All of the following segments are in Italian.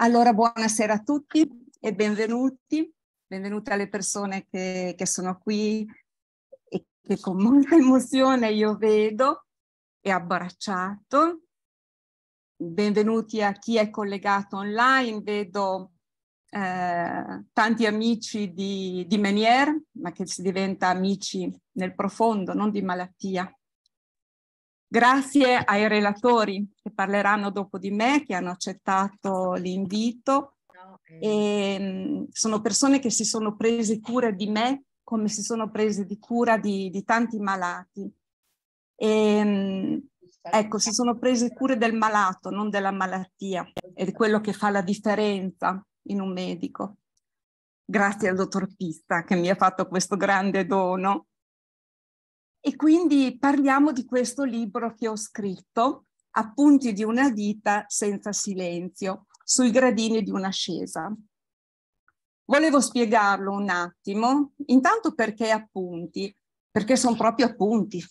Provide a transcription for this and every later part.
Allora, buonasera a tutti e benvenuti, benvenute alle persone che, che, sono qui e che con molta emozione io vedo e abbracciato. Benvenuti a chi è collegato online, vedo eh, tanti amici di, di Menier, ma che si diventa amici nel profondo, non di malattia, Grazie ai relatori che parleranno dopo di me, che hanno accettato l'invito. E, eh. ehm, sono persone che si sono prese cura di me come si sono prese di cura di, di tanti malati. E, ehm, ecco, si sono prese cura del malato, non della malattia, è quello che fa la differenza in un medico. Grazie al dottor Pista che mi ha fatto questo grande dono e quindi parliamo di questo libro che ho scritto, Appunti di una vita senza silenzio, sui gradini di un'ascesa. Volevo spiegarlo un attimo, intanto perché appunti, perché sono proprio appunti.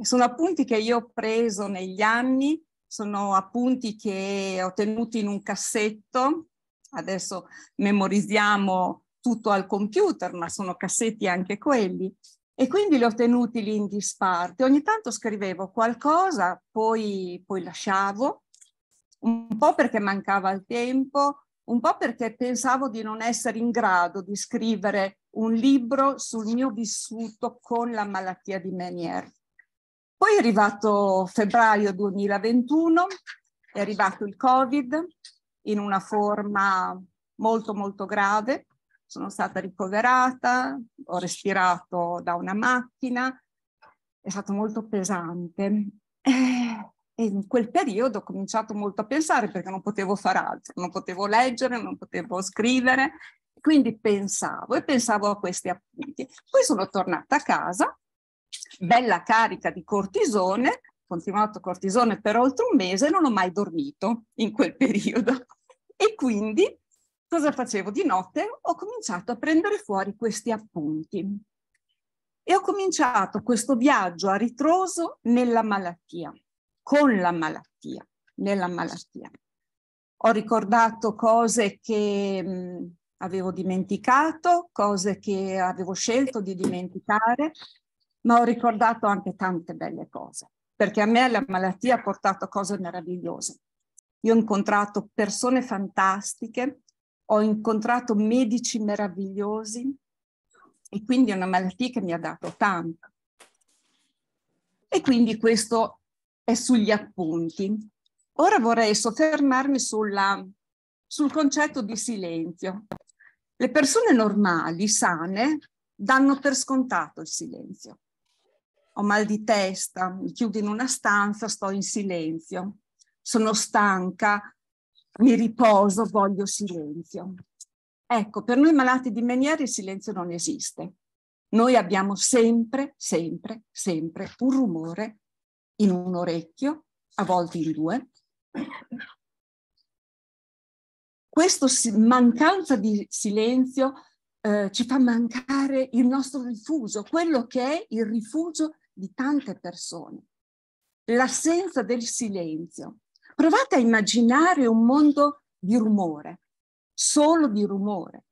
Sono appunti che io ho preso negli anni, sono appunti che ho tenuto in un cassetto, adesso memorizziamo tutto al computer, ma sono cassetti anche quelli, e quindi li ho tenuti lì in disparte. Ogni tanto scrivevo qualcosa, poi, poi lasciavo, un po' perché mancava il tempo, un po' perché pensavo di non essere in grado di scrivere un libro sul mio vissuto con la malattia di Menier. Poi è arrivato febbraio 2021, è arrivato il Covid in una forma molto molto grave sono stata ricoverata, ho respirato da una macchina, è stato molto pesante. Eh, e in quel periodo ho cominciato molto a pensare perché non potevo fare altro, non potevo leggere, non potevo scrivere, quindi pensavo e pensavo a questi appunti. Poi sono tornata a casa, bella carica di cortisone, ho continuato cortisone per oltre un mese non ho mai dormito in quel periodo. E quindi cosa facevo di notte? Ho cominciato a prendere fuori questi appunti e ho cominciato questo viaggio a ritroso nella malattia, con la malattia, nella malattia. Ho ricordato cose che mh, mm, avevo dimenticato, cose che avevo scelto di dimenticare, ma ho ricordato anche tante belle cose, perché a me la malattia ha portato cose meravigliose. Io ho incontrato persone fantastiche, ho incontrato medici meravigliosi e quindi è una malattia che mi ha dato tanto. E quindi questo è sugli appunti. Ora vorrei soffermarmi sulla, sul concetto di silenzio. Le persone normali, sane, danno per scontato il silenzio. Ho mal di testa, mi chiudo in una stanza, sto in silenzio. Sono stanca, mi riposo, voglio silenzio. Ecco, per noi malati di Meniere il silenzio non esiste. Noi abbiamo sempre, sempre, sempre un rumore in un orecchio, a volte in due. Questa mancanza di silenzio eh, ci fa mancare il nostro rifugio, quello che è il rifugio di tante persone. L'assenza del silenzio Provate a immaginare un mondo di rumore, solo di rumore,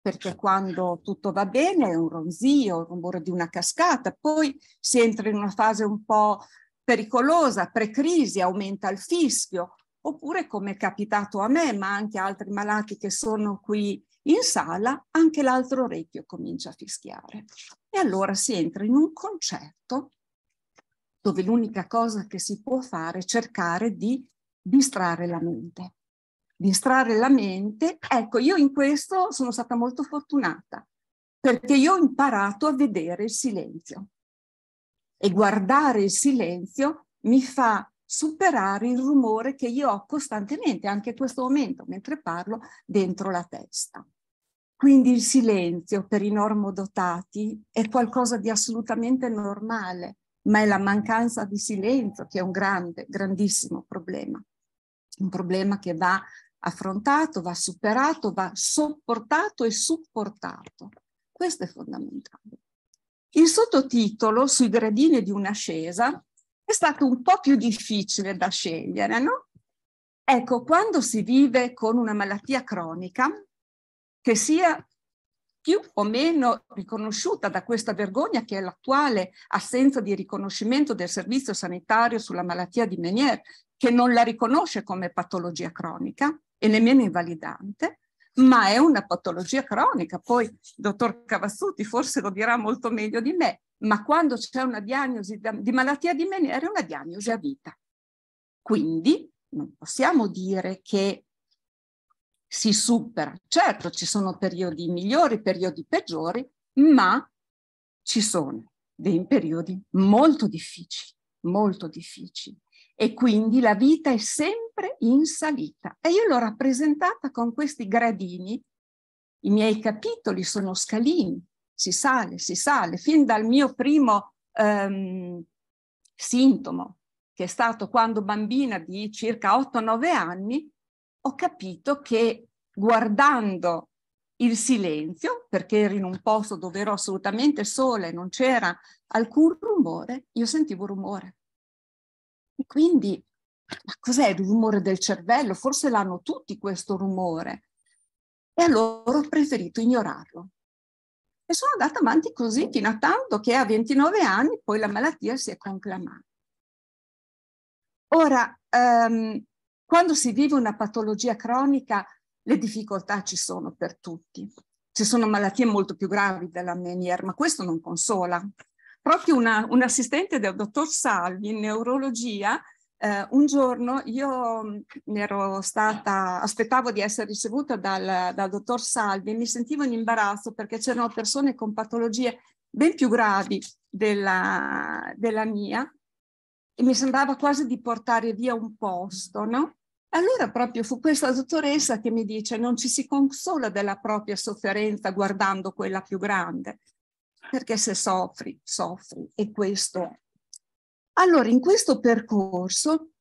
perché quando tutto va bene è un ronzio, il rumore di una cascata, poi si entra in una fase un po' pericolosa, pre-crisi, aumenta il fischio, oppure come è capitato a me, ma anche a altri malati che sono qui in sala, anche l'altro orecchio comincia a fischiare. E allora si entra in un concerto dove l'unica cosa che si può fare è cercare di distrarre la mente. Distrarre la mente, ecco, io in questo sono stata molto fortunata, perché io ho imparato a vedere il silenzio e guardare il silenzio mi fa superare il rumore che io ho costantemente, anche in questo momento, mentre parlo, dentro la testa. Quindi il silenzio per i normodotati è qualcosa di assolutamente normale, ma è la mancanza di silenzio che è un grande, grandissimo problema. Un problema che va affrontato, va superato, va sopportato e supportato. Questo è fondamentale. Il sottotitolo sui gradini di un'ascesa è stato un po' più difficile da scegliere, no? Ecco, quando si vive con una malattia cronica, che sia più o meno riconosciuta da questa vergogna che è l'attuale assenza di riconoscimento del servizio sanitario sulla malattia di Meniere, che non la riconosce come patologia cronica e nemmeno invalidante, ma è una patologia cronica. Poi, il dottor Cavassuti forse lo dirà molto meglio di me, ma quando c'è una diagnosi di malattia di Meniere è una diagnosi a vita. Quindi non possiamo dire che si supera. Certo, ci sono periodi migliori, periodi peggiori, ma ci sono dei periodi molto difficili, molto difficili. E quindi la vita è sempre in salita. E io l'ho rappresentata con questi gradini. I miei capitoli sono scalini, si sale, si sale, fin dal mio primo ehm, sintomo, che è stato quando bambina di circa 8-9 anni, ho capito che guardando il silenzio, perché ero in un posto dove ero assolutamente sola e non c'era alcun rumore, io sentivo rumore. E quindi, ma cos'è il rumore del cervello? Forse l'hanno tutti questo rumore. E allora ho preferito ignorarlo. E sono andata avanti così fino a tanto che a 29 anni poi la malattia si è conclamata. Ora, um, quando si vive una patologia cronica, le difficoltà ci sono per tutti. Ci sono malattie molto più gravi della Menier, ma questo non consola. Proprio una, un assistente del dottor Salvi in neurologia Uh, un giorno io mm, ero stata, aspettavo di essere ricevuta dal, dal dottor Salvi e mi sentivo in imbarazzo perché c'erano persone con patologie ben più gravi della, della, mia e mi sembrava quasi di portare via un posto, no? Allora proprio fu questa dottoressa che mi dice non ci si consola della propria sofferenza guardando quella più grande, perché se soffri, soffri e questo è. Allora in questo percorso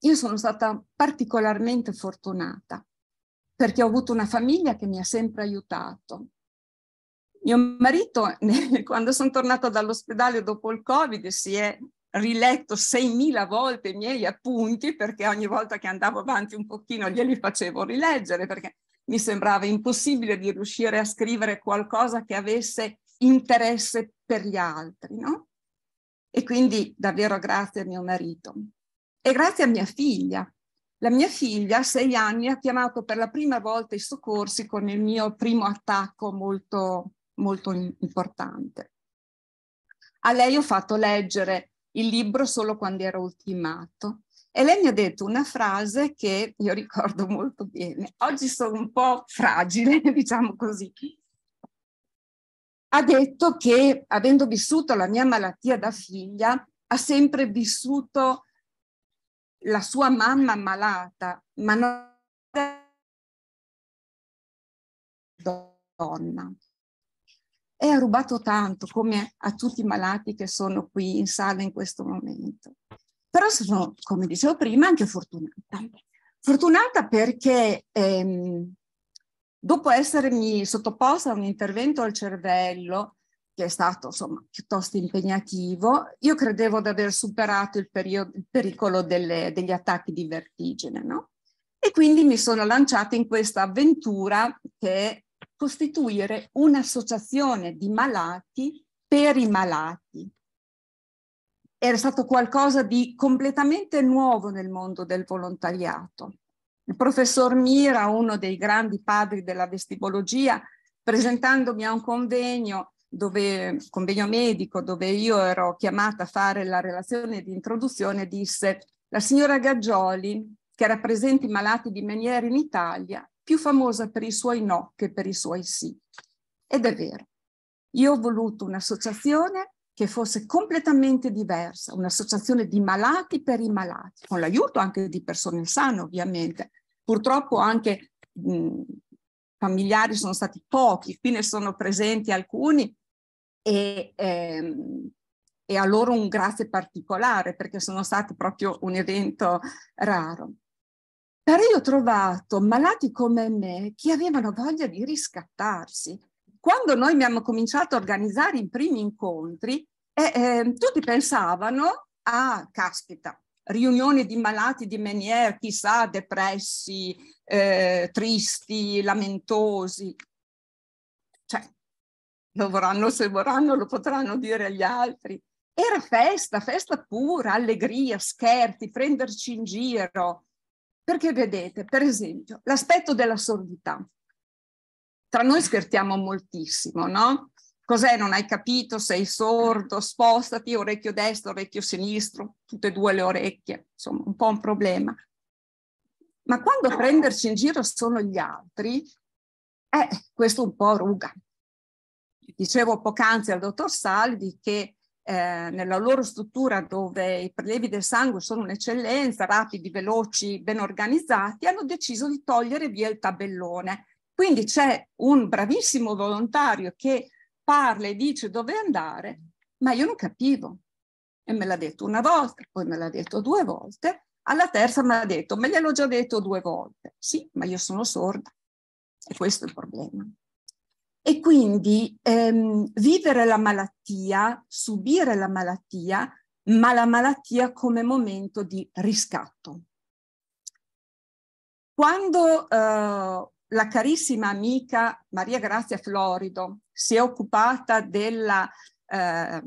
io sono stata particolarmente fortunata perché ho avuto una famiglia che mi ha sempre aiutato. Mio marito, quando sono tornata dall'ospedale dopo il Covid, si è riletto 6.000 volte i miei appunti perché ogni volta che andavo avanti un pochino glieli facevo rileggere perché mi sembrava impossibile di riuscire a scrivere qualcosa che avesse interesse per gli altri, no? E quindi davvero grazie a mio marito e grazie a mia figlia. La mia figlia a sei anni ha chiamato per la prima volta i soccorsi con il mio primo attacco molto, molto importante. A lei ho fatto leggere il libro solo quando era ultimato. E lei mi ha detto una frase che io ricordo molto bene. Oggi sono un po' fragile, diciamo così. Ha detto che, avendo vissuto la mia malattia da figlia, ha sempre vissuto la sua mamma malata, ma non donna e ha rubato tanto come a tutti i malati che sono qui in sala in questo momento. Però sono, come dicevo prima, anche fortunata. Fortunata perché ehm, dopo essermi sottoposta a un intervento al cervello, che è stato insomma piuttosto impegnativo, io credevo di aver superato il, periodo, il pericolo delle, degli attacchi di vertigine, no? E quindi mi sono lanciata in questa avventura che costituire un'associazione di malati per i malati. Era stato qualcosa di completamente nuovo nel mondo del volontariato. Il professor Mira, uno dei grandi padri della vestibologia, presentandomi a un convegno, dove, convegno medico dove io ero chiamata a fare la relazione di introduzione, disse la signora Gaggioli, che rappresenta i malati di meniere in Italia, più famosa per i suoi no che per i suoi sì. Ed è vero. Io ho voluto un'associazione che fosse completamente diversa, un'associazione di malati per i malati, con l'aiuto anche di persone sane ovviamente. Purtroppo anche mh, familiari sono stati pochi, qui ne sono presenti alcuni e, ehm, e a loro un grazie particolare perché sono stati proprio un evento raro. Però io ho trovato malati come me che avevano voglia di riscattarsi. Quando noi abbiamo cominciato a organizzare i primi incontri, eh, eh, tutti pensavano a, ah, caspita, riunioni di malati di Meniere, chissà, depressi, eh, tristi, lamentosi. Cioè, lo vorranno se vorranno, lo potranno dire agli altri. Era festa, festa pura, allegria, scherzi, prenderci in giro, perché vedete, per esempio, l'aspetto della sordità. Tra noi scherziamo moltissimo, no? Cos'è? Non hai capito? Sei sordo? Spostati, orecchio destro, orecchio sinistro, tutte e due le orecchie. Insomma, un po' un problema. Ma quando prenderci in giro sono gli altri, eh, questo un po' ruga. Dicevo poc'anzi al dottor Salvi che eh, nella loro struttura dove i prelievi del sangue sono un'eccellenza, rapidi, veloci, ben organizzati, hanno deciso di togliere via il tabellone. Quindi c'è un bravissimo volontario che parla e dice dove andare, ma io non capivo. E me l'ha detto una volta, poi me l'ha detto due volte, alla terza mi ha detto, me gliel'ho già detto due volte. Sì, ma io sono sorda. E questo è il problema. E quindi ehm, vivere la malattia, subire la malattia, ma la malattia come momento di riscatto. Quando eh, la carissima amica Maria Grazia Florido si è occupata della eh,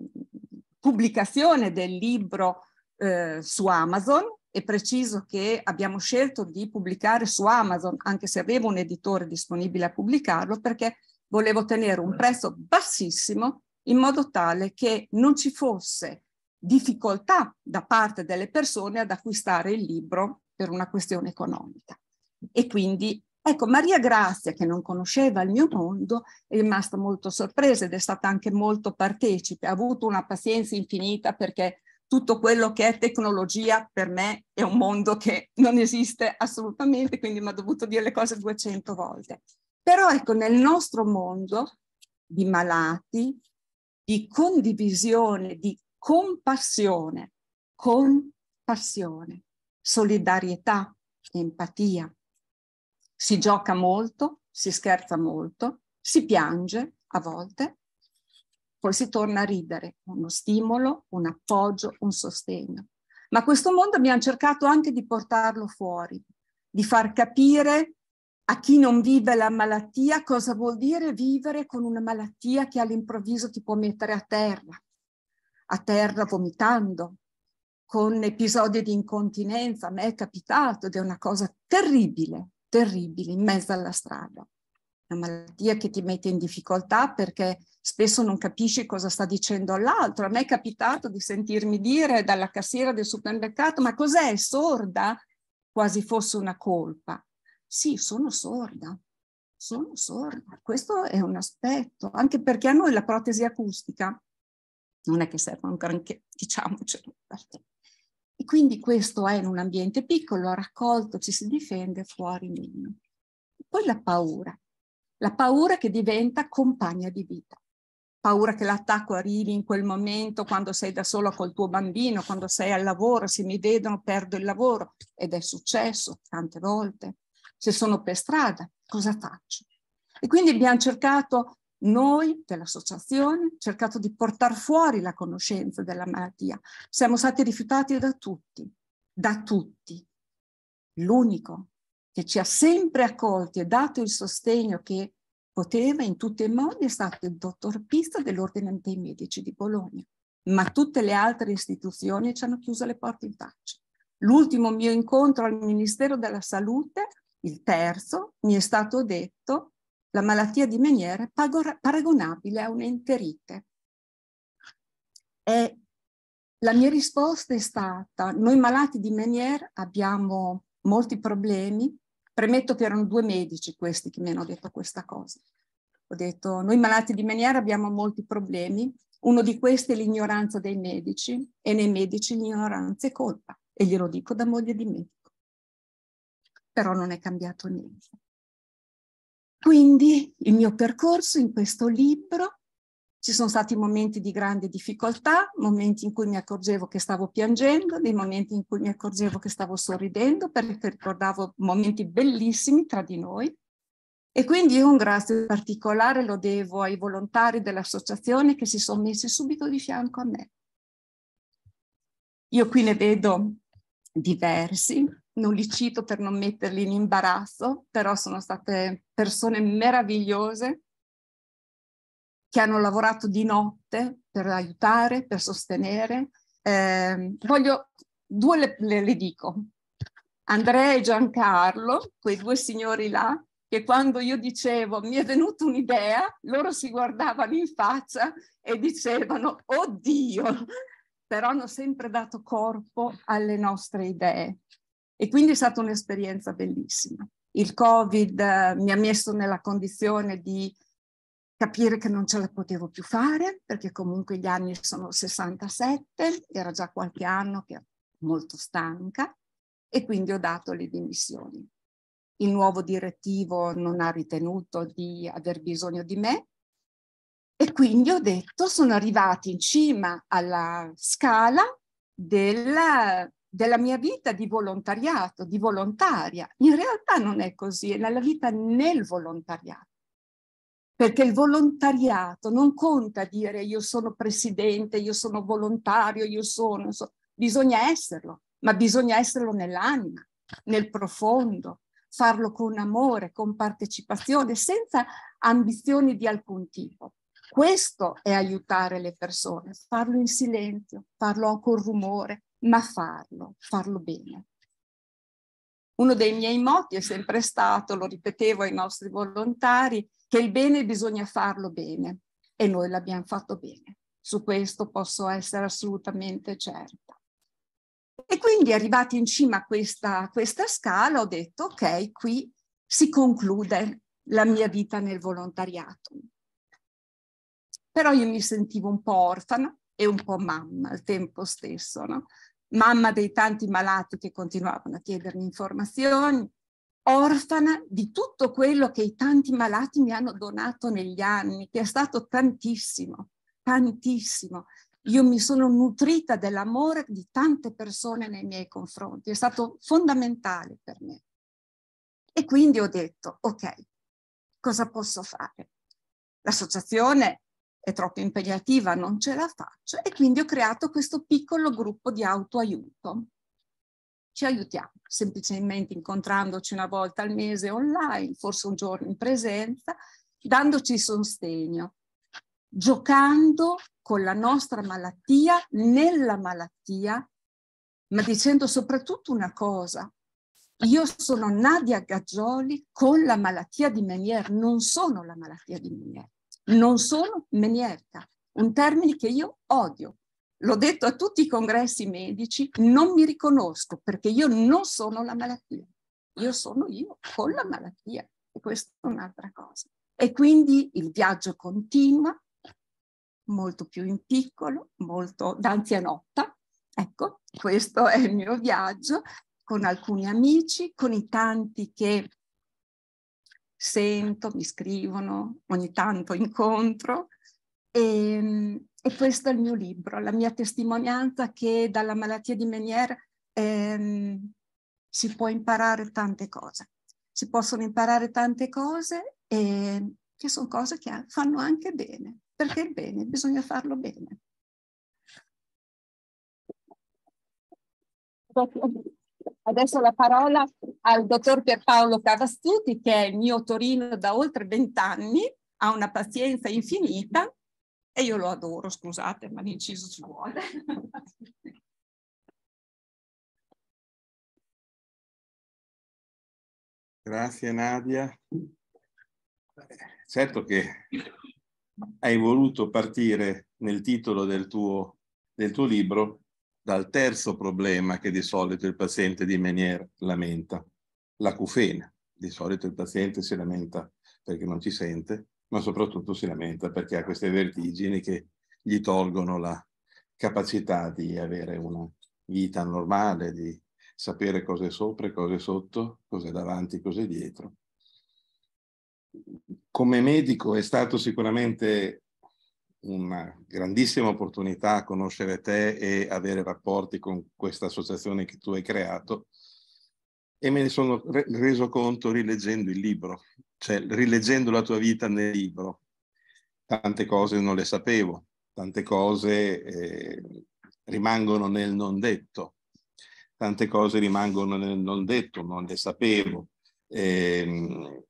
pubblicazione del libro eh, su Amazon, è preciso che abbiamo scelto di pubblicare su Amazon, anche se aveva un editore disponibile a pubblicarlo, perché volevo tenere un prezzo bassissimo in modo tale che non ci fosse difficoltà da parte delle persone ad acquistare il libro per una questione economica. E quindi, ecco, Maria Grazia, che non conosceva il mio mondo, è rimasta molto sorpresa ed è stata anche molto partecipe, ha avuto una pazienza infinita perché tutto quello che è tecnologia per me è un mondo che non esiste assolutamente, quindi mi ha dovuto dire le cose 200 volte. Però ecco, nel nostro mondo di malati, di condivisione, di compassione, compassione, solidarietà, empatia. Si gioca molto, si scherza molto, si piange a volte, poi si torna a ridere, uno stimolo, un appoggio, un sostegno. Ma questo mondo abbiamo cercato anche di portarlo fuori, di far capire a chi non vive la malattia cosa vuol dire vivere con una malattia che all'improvviso ti può mettere a terra, a terra vomitando, con episodi di incontinenza. A me è capitato ed è una cosa terribile, terribile, in mezzo alla strada. Una malattia che ti mette in difficoltà perché spesso non capisci cosa sta dicendo l'altro. A me è capitato di sentirmi dire dalla cassiera del supermercato, ma cos'è, sorda? Quasi fosse una colpa. Sì, sono sorda, sono sorda. Questo è un aspetto, anche perché a noi la protesi acustica non è che serve un granché, diciamocelo. E quindi questo è in un ambiente piccolo, raccolto, ci si difende, fuori meno. Poi la paura, la paura che diventa compagna di vita. Paura che l'attacco arrivi in quel momento, quando sei da sola col tuo bambino, quando sei al lavoro, se mi vedono perdo il lavoro. Ed è successo tante volte se sono per strada, cosa faccio? E quindi abbiamo cercato noi dell'associazione, cercato di portare fuori la conoscenza della malattia. Siamo stati rifiutati da tutti, da tutti. L'unico che ci ha sempre accolti e dato il sostegno che poteva in tutti i modi è stato il dottor Pista dell'Ordine dei Medici di Bologna, ma tutte le altre istituzioni ci hanno chiuso le porte in faccia. L'ultimo mio incontro al Ministero della Salute il terzo, mi è stato detto, la malattia di Meniere paragonabile a un'enterite. E la mia risposta è stata, noi malati di Meniere abbiamo molti problemi, premetto che erano due medici questi che mi hanno detto questa cosa. Ho detto, noi malati di Meniere abbiamo molti problemi, uno di questi è l'ignoranza dei medici e nei medici l'ignoranza è colpa e glielo dico da moglie di me però non è cambiato niente. Quindi il mio percorso in questo libro, ci sono stati momenti di grande difficoltà, momenti in cui mi accorgevo che stavo piangendo, dei momenti in cui mi accorgevo che stavo sorridendo, perché ricordavo momenti bellissimi tra di noi. E quindi un grazie particolare lo devo ai volontari dell'associazione che si sono messi subito di fianco a me. Io qui ne vedo diversi, non li cito per non metterli in imbarazzo, però sono state persone meravigliose che hanno lavorato di notte per aiutare, per sostenere. Eh, voglio, due le, le, le dico, Andrea e Giancarlo, quei due signori là, che quando io dicevo mi è venuta un'idea, loro si guardavano in faccia e dicevano, oddio, però hanno sempre dato corpo alle nostre idee. E quindi è stata un'esperienza bellissima. Il Covid eh, mi ha messo nella condizione di capire che non ce la potevo più fare, perché comunque gli anni sono 67, era già qualche anno che ero molto stanca e quindi ho dato le dimissioni. Il nuovo direttivo non ha ritenuto di aver bisogno di me e quindi ho detto sono arrivati in cima alla scala del della mia vita di volontariato, di volontaria. In realtà non è così, è nella vita nel volontariato. Perché il volontariato non conta dire io sono presidente, io sono volontario, io sono, so. bisogna esserlo, ma bisogna esserlo nell'anima, nel profondo, farlo con amore, con partecipazione, senza ambizioni di alcun tipo. Questo è aiutare le persone, farlo in silenzio, farlo con rumore, ma farlo, farlo bene. Uno dei miei motti è sempre stato, lo ripetevo ai nostri volontari, che il bene bisogna farlo bene e noi l'abbiamo fatto bene. Su questo posso essere assolutamente certa. E quindi arrivati in cima a questa, a questa scala ho detto ok, qui si conclude la mia vita nel volontariato. Però io mi sentivo un po' orfana, e un po' mamma al tempo stesso, no? mamma dei tanti malati che continuavano a chiedermi informazioni, orfana di tutto quello che i tanti malati mi hanno donato negli anni, che è stato tantissimo, tantissimo. Io mi sono nutrita dell'amore di tante persone nei miei confronti, è stato fondamentale per me. E quindi ho detto, ok, cosa posso fare? L'associazione è troppo impegnativa, non ce la faccio e quindi ho creato questo piccolo gruppo di autoaiuto. Ci aiutiamo semplicemente incontrandoci una volta al mese online, forse un giorno in presenza, dandoci sostegno, giocando con la nostra malattia, nella malattia, ma dicendo soprattutto una cosa. Io sono Nadia Gaggioli con la malattia di Menier, non sono la malattia di Menier non sono menierca, un termine che io odio. L'ho detto a tutti i congressi medici, non mi riconosco perché io non sono la malattia, io sono io con la malattia e questa è un'altra cosa. E quindi il viaggio continua, molto più in piccolo, molto d'anzianotta. Ecco, questo è il mio viaggio con alcuni amici, con i tanti che sento, mi scrivono, ogni tanto incontro. E, ehm, e questo è il mio libro, la mia testimonianza che dalla malattia di Meniere ehm, si può imparare tante cose. Si possono imparare tante cose e ehm, che sono cose che fanno anche bene, perché il bene bisogna farlo bene. Adesso la parola al dottor Pierpaolo Cavastuti, che è il mio Torino da oltre vent'anni, ha una pazienza infinita e io lo adoro, scusate, ma l'inciso ci vuole. Grazie Nadia. Certo che hai voluto partire nel titolo del tuo, del tuo libro dal terzo problema che di solito il paziente di Meniere lamenta, la cufena. Di solito il paziente si lamenta perché non ci sente, ma soprattutto si lamenta perché ha queste vertigini che gli tolgono la capacità di avere una vita normale, di sapere cosa è sopra e cosa è sotto, cosa è davanti, cosa è dietro. Come medico è stato sicuramente una grandissima opportunità a conoscere te e avere rapporti con questa associazione che tu hai creato e me ne sono re- reso conto rileggendo il libro, cioè rileggendo la tua vita nel libro. Tante cose non le sapevo, tante cose eh, rimangono nel non detto, tante cose rimangono nel non detto, non le sapevo. E, ehm,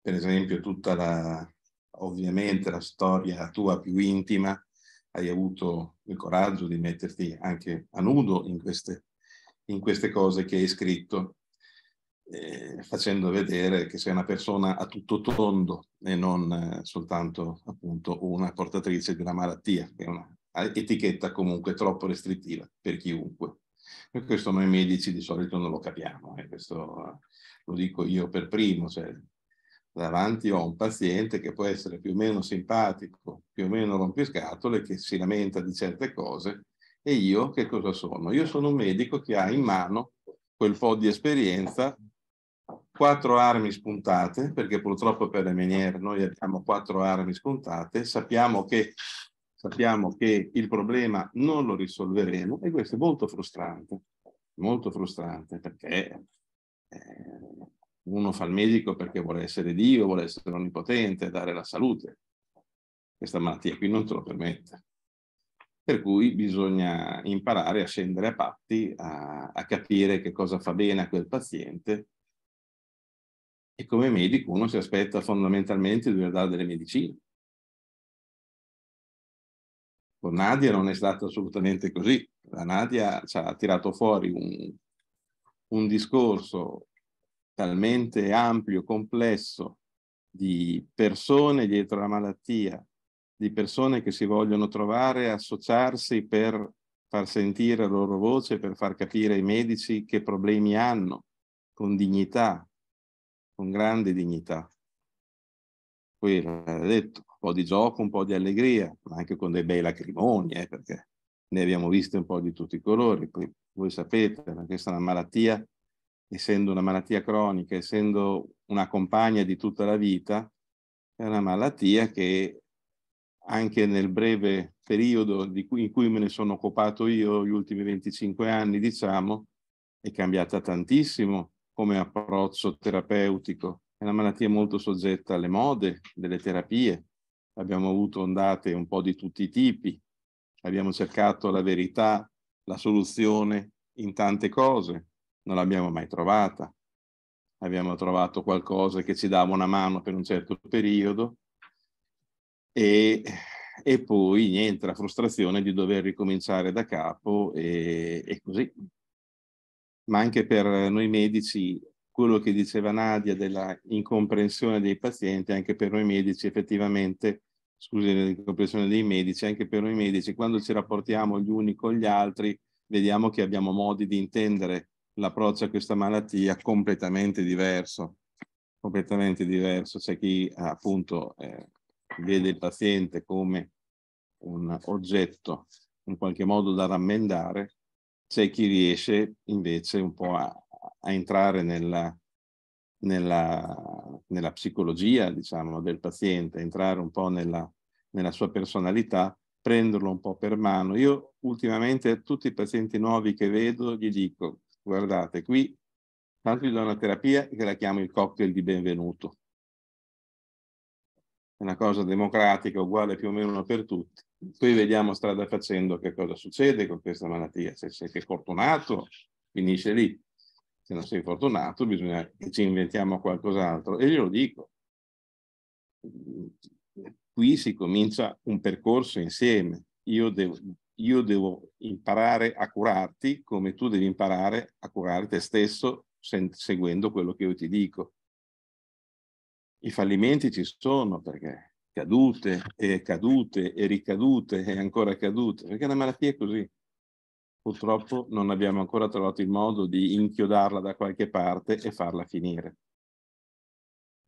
per esempio tutta la, ovviamente la storia tua più intima, hai avuto il coraggio di metterti anche a nudo in queste, in queste cose che hai scritto, eh, facendo vedere che sei una persona a tutto tondo e non eh, soltanto appunto una portatrice di una malattia, che è un'etichetta comunque troppo restrittiva per chiunque. E questo noi medici di solito non lo capiamo, eh, questo eh, lo dico io per primo, cioè, davanti ho un paziente che può essere più o meno simpatico, più o meno rompiscatole, che si lamenta di certe cose, e io che cosa sono? Io sono un medico che ha in mano quel po' di esperienza, quattro armi spuntate, perché purtroppo per le meniere noi abbiamo quattro armi spuntate, sappiamo che, sappiamo che il problema non lo risolveremo e questo è molto frustrante, molto frustrante perché... Eh, uno fa il medico perché vuole essere Dio, vuole essere onnipotente, dare la salute. Questa malattia qui non te lo permette. Per cui bisogna imparare a scendere a patti, a, a capire che cosa fa bene a quel paziente. E come medico uno si aspetta fondamentalmente di dover dare delle medicine. Con Nadia non è stato assolutamente così. La Nadia ci ha tirato fuori un, un discorso talmente ampio, complesso di persone dietro la malattia, di persone che si vogliono trovare, associarsi per far sentire la loro voce, per far capire ai medici che problemi hanno, con dignità, con grande dignità. Poi l'ha detto, un po' di gioco, un po' di allegria, ma anche con dei bei lacrimoni, eh, perché ne abbiamo viste un po' di tutti i colori. Poi voi sapete, questa è una malattia essendo una malattia cronica, essendo una compagna di tutta la vita, è una malattia che anche nel breve periodo cui, in cui me ne sono occupato io, gli ultimi 25 anni, diciamo, è cambiata tantissimo come approccio terapeutico. È una malattia molto soggetta alle mode, delle terapie. Abbiamo avuto ondate un po' di tutti i tipi. Abbiamo cercato la verità, la soluzione in tante cose non l'abbiamo mai trovata. Abbiamo trovato qualcosa che ci dava una mano per un certo periodo e, e poi niente, la frustrazione di dover ricominciare da capo e, e così. Ma anche per noi medici quello che diceva Nadia della incomprensione dei pazienti, anche per noi medici effettivamente, scusi, l'incomprensione dei medici, anche per noi medici, quando ci rapportiamo gli uni con gli altri, vediamo che abbiamo modi di intendere l'approccio a questa malattia completamente diverso, completamente diverso. C'è chi appunto eh, vede il paziente come un oggetto in qualche modo da rammendare, c'è chi riesce invece un po' a, a entrare nella, nella, nella, psicologia, diciamo, del paziente, entrare un po' nella, nella sua personalità, prenderlo un po' per mano. Io ultimamente a tutti i pazienti nuovi che vedo gli dico guardate qui, tanto gli do una terapia che la chiamo il cocktail di benvenuto. È una cosa democratica, uguale più o meno per tutti. Poi vediamo strada facendo che cosa succede con questa malattia. Se siete fortunato, finisce lì. Se non sei fortunato, bisogna che ci inventiamo qualcos'altro. E glielo dico. Qui si comincia un percorso insieme. Io devo, io devo imparare a curarti come tu devi imparare a curare te stesso seguendo quello che io ti dico. I fallimenti ci sono perché cadute e cadute e ricadute e ancora cadute, perché la malattia è così. Purtroppo non abbiamo ancora trovato il modo di inchiodarla da qualche parte e farla finire.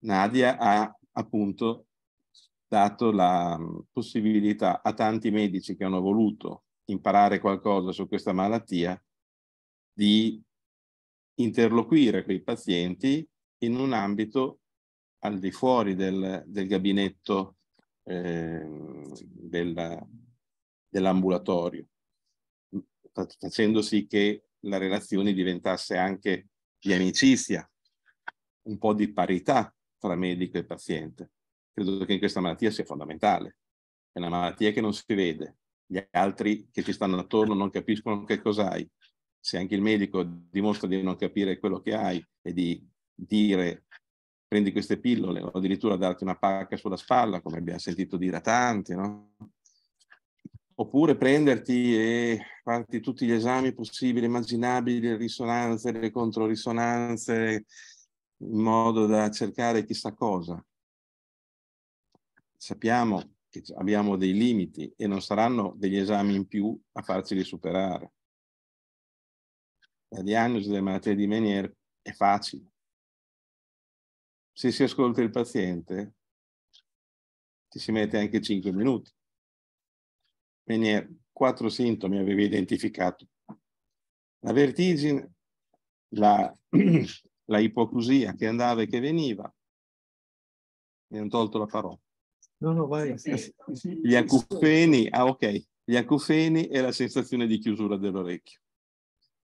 Nadia ha appunto dato la mm, possibilità a tanti medici che hanno voluto imparare qualcosa su questa malattia di interloquire con i pazienti in un ambito al di fuori del, del gabinetto eh, del, dell'ambulatorio, facendo sì che la relazione diventasse anche di amicizia, un po' di parità tra medico e paziente credo che in questa malattia sia fondamentale. È una malattia che non si vede, gli altri che ci stanno attorno non capiscono che cos'hai. Se anche il medico dimostra di non capire quello che hai e di dire prendi queste pillole o addirittura darti una pacca sulla spalla, come abbiamo sentito dire a tanti, no? oppure prenderti e farti tutti gli esami possibili, immaginabili, le risonanze, le controrisonanze, in modo da cercare chissà cosa sappiamo che abbiamo dei limiti e non saranno degli esami in più a farceli superare. La diagnosi delle malattie di Menier è facile. Se si ascolta il paziente, ci si mette anche 5 minuti. Menier, quattro sintomi avevi identificato. La vertigine, la, la ipocusia che andava e che veniva, mi hanno tolto la parola No, no, vai. Sì, sì. Gli acufeni, ah ok, gli acufeni è la sensazione di chiusura dell'orecchio.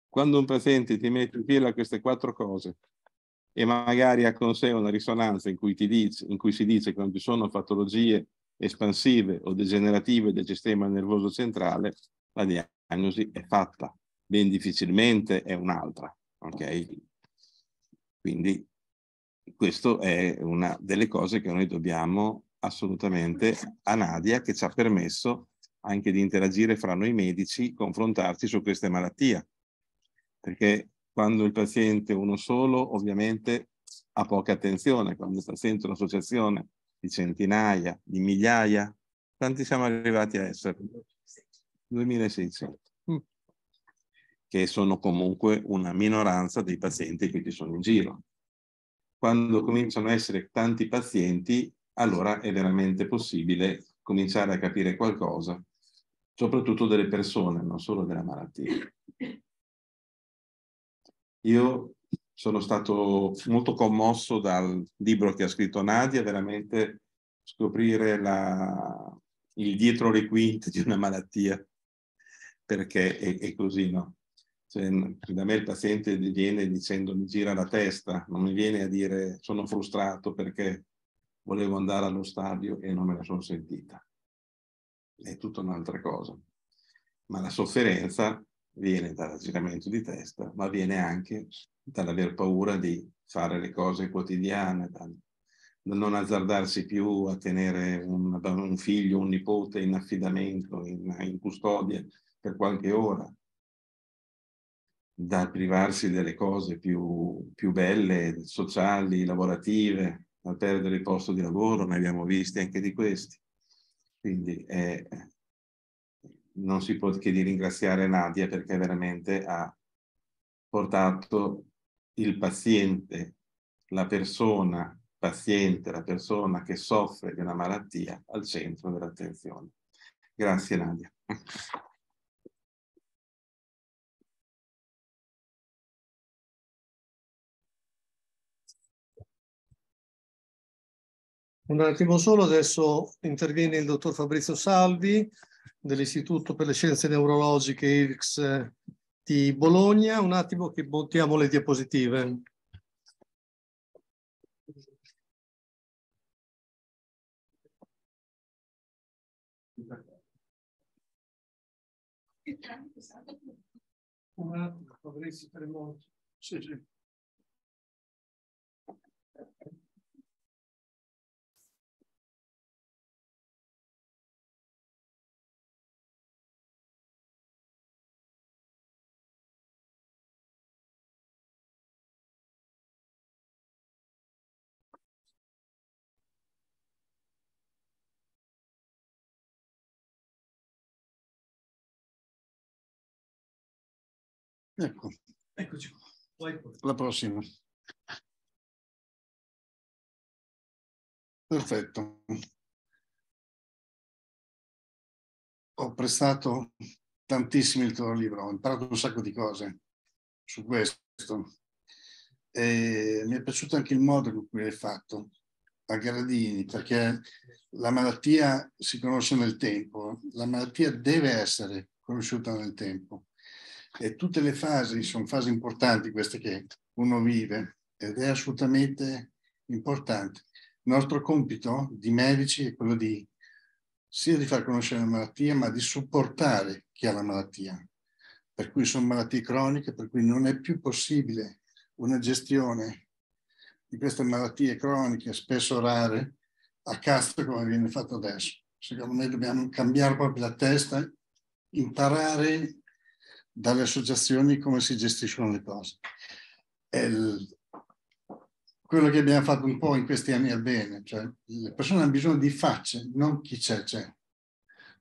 Quando un paziente ti mette in fila queste quattro cose e magari ha con sé una risonanza in cui, dice, in cui si dice che non ci sono patologie espansive o degenerative del sistema nervoso centrale, la diagnosi è fatta. Ben difficilmente è un'altra. Ok? Quindi questa è una delle cose che noi dobbiamo assolutamente a Nadia che ci ha permesso anche di interagire fra noi medici, confrontarci su queste malattie. Perché quando il paziente è uno solo, ovviamente ha poca attenzione, quando sta dentro un'associazione di centinaia, di migliaia, tanti siamo arrivati a essere? 2600, mm. che sono comunque una minoranza dei pazienti che ci sono in giro. Quando cominciano a essere tanti pazienti, allora è veramente possibile cominciare a capire qualcosa, soprattutto delle persone, non solo della malattia. Io sono stato molto commosso dal libro che ha scritto Nadia, veramente scoprire la, il dietro le quinte di una malattia, perché è, è così, no? Cioè, da me il paziente viene dicendo mi gira la testa, non mi viene a dire sono frustrato perché volevo andare allo stadio e non me la sono sentita. È tutta un'altra cosa. Ma la sofferenza viene dall'aggiramento di testa, ma viene anche dall'aver paura di fare le cose quotidiane, da non azzardarsi più a tenere un, un, figlio, un nipote in affidamento, in, in custodia per qualche ora, da privarsi delle cose più, più belle, sociali, lavorative, a perdere il posto di lavoro, ne abbiamo visti anche di questi. Quindi eh, non si può che di ringraziare Nadia perché veramente ha portato il paziente, la persona paziente, la persona che soffre di una malattia al centro dell'attenzione. Grazie Nadia. Un attimo solo, adesso interviene il dottor Fabrizio Salvi dell'Istituto per le Scienze Neurologiche IRCS eh, di Bologna. Un attimo che montiamo le diapositive. Un attimo, Fabrizio Tremonti. Sì, sì. Ecco. Eccoci qua. La prossima. Perfetto. Ho prestato tantissimo il tuo libro, ho imparato un sacco di cose su questo. E mi è piaciuto anche il modo con cui l'hai fatto a gradini, perché la malattia si conosce nel tempo, la malattia deve essere conosciuta nel tempo e tutte le fasi sono fasi importanti queste che uno vive ed è assolutamente importante. Il nostro compito di medici è quello di sia di far conoscere la malattia, ma di supportare chi ha la malattia. Per cui sono malattie croniche, per cui non è più possibile una gestione di queste malattie croniche, spesso rare, a cazzo come viene fatto adesso. Secondo me dobbiamo cambiare proprio la testa, imparare dalle associazioni come si gestiscono le cose. Il, quello che abbiamo fatto un po' in questi anni è bene, cioè le persone hanno bisogno di facce, non chi c'è c'è.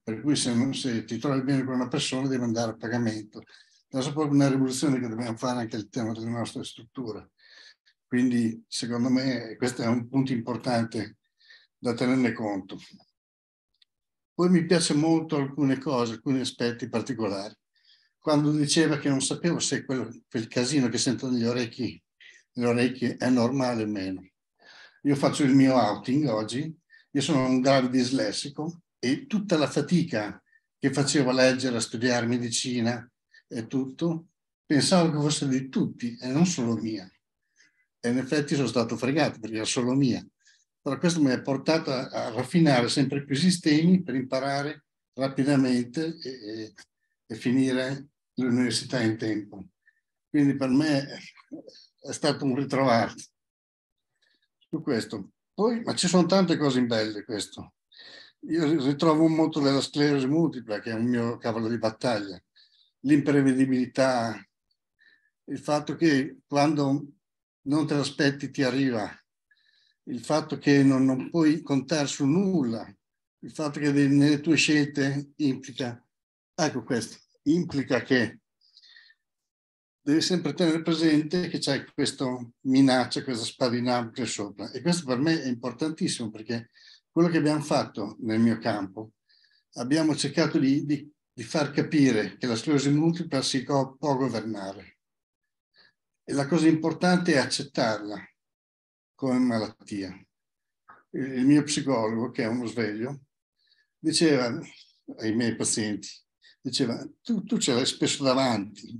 Per cui se, non, se ti trovi bene con una persona devi andare a pagamento. Adesso è proprio una rivoluzione che dobbiamo fare anche il tema delle nostre strutture. Quindi secondo me questo è un punto importante da tenerne conto. Poi mi piace molto alcune cose, alcuni aspetti particolari quando diceva che non sapevo se quel, quel casino che sento negli orecchi, negli orecchi è normale o meno. Io faccio il mio outing oggi, io sono un grave dislessico e tutta la fatica che facevo a leggere, a studiare medicina e tutto, pensavo che fosse di tutti e non solo mia. E in effetti sono stato fregato perché era solo mia. Però questo mi ha portato a, raffinare sempre più i sistemi per imparare rapidamente e, e, e finire l'università in tempo. Quindi per me è stato un ritrovarsi su questo. Poi, ma ci sono tante cose belle questo. Io ritrovo molto della sclerosi multipla, che è un mio cavallo di battaglia, l'imprevedibilità, il fatto che quando non te l'aspetti ti arriva, il fatto che non, non puoi contare su nulla, il fatto che nelle tue scelte implica. Ecco questo implica che devi sempre tenere presente che c'è questa minaccia, questa spadina ampia sopra. E questo per me è importantissimo perché quello che abbiamo fatto nel mio campo, abbiamo cercato di, di, di far capire che la sclerosi multipla si può governare. E la cosa importante è accettarla come malattia. Il mio psicologo, che è uno sveglio, diceva ai miei pazienti, diceva, tu, tu ce l'hai spesso davanti,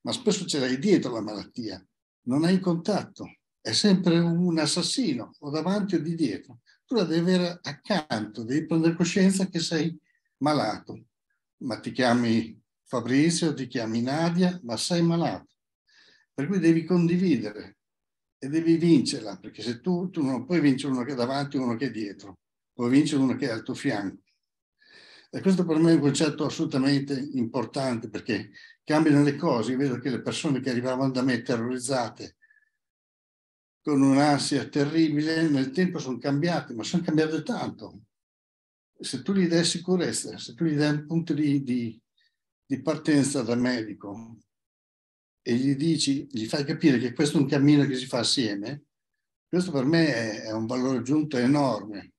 ma spesso ce l'hai dietro la malattia, non hai contatto, è sempre un assassino o davanti o di dietro. Tu la devi avere accanto, devi prendere coscienza che sei malato, ma ti chiami Fabrizio, ti chiami Nadia, ma sei malato. Per cui devi condividere e devi vincerla, perché se tu, tu non puoi vincere uno che è davanti e uno che è dietro, puoi vincere uno che è al tuo fianco. E questo per me è un concetto assolutamente importante perché cambiano le cose. Io vedo che le persone che arrivavano da me terrorizzate con un'ansia terribile, nel tempo sono cambiate, ma sono cambiate tanto. Se tu gli dai sicurezza, se tu gli dai un punto di, di, di partenza da medico e gli dici, gli fai capire che questo è un cammino che si fa assieme, questo per me è, è un valore aggiunto enorme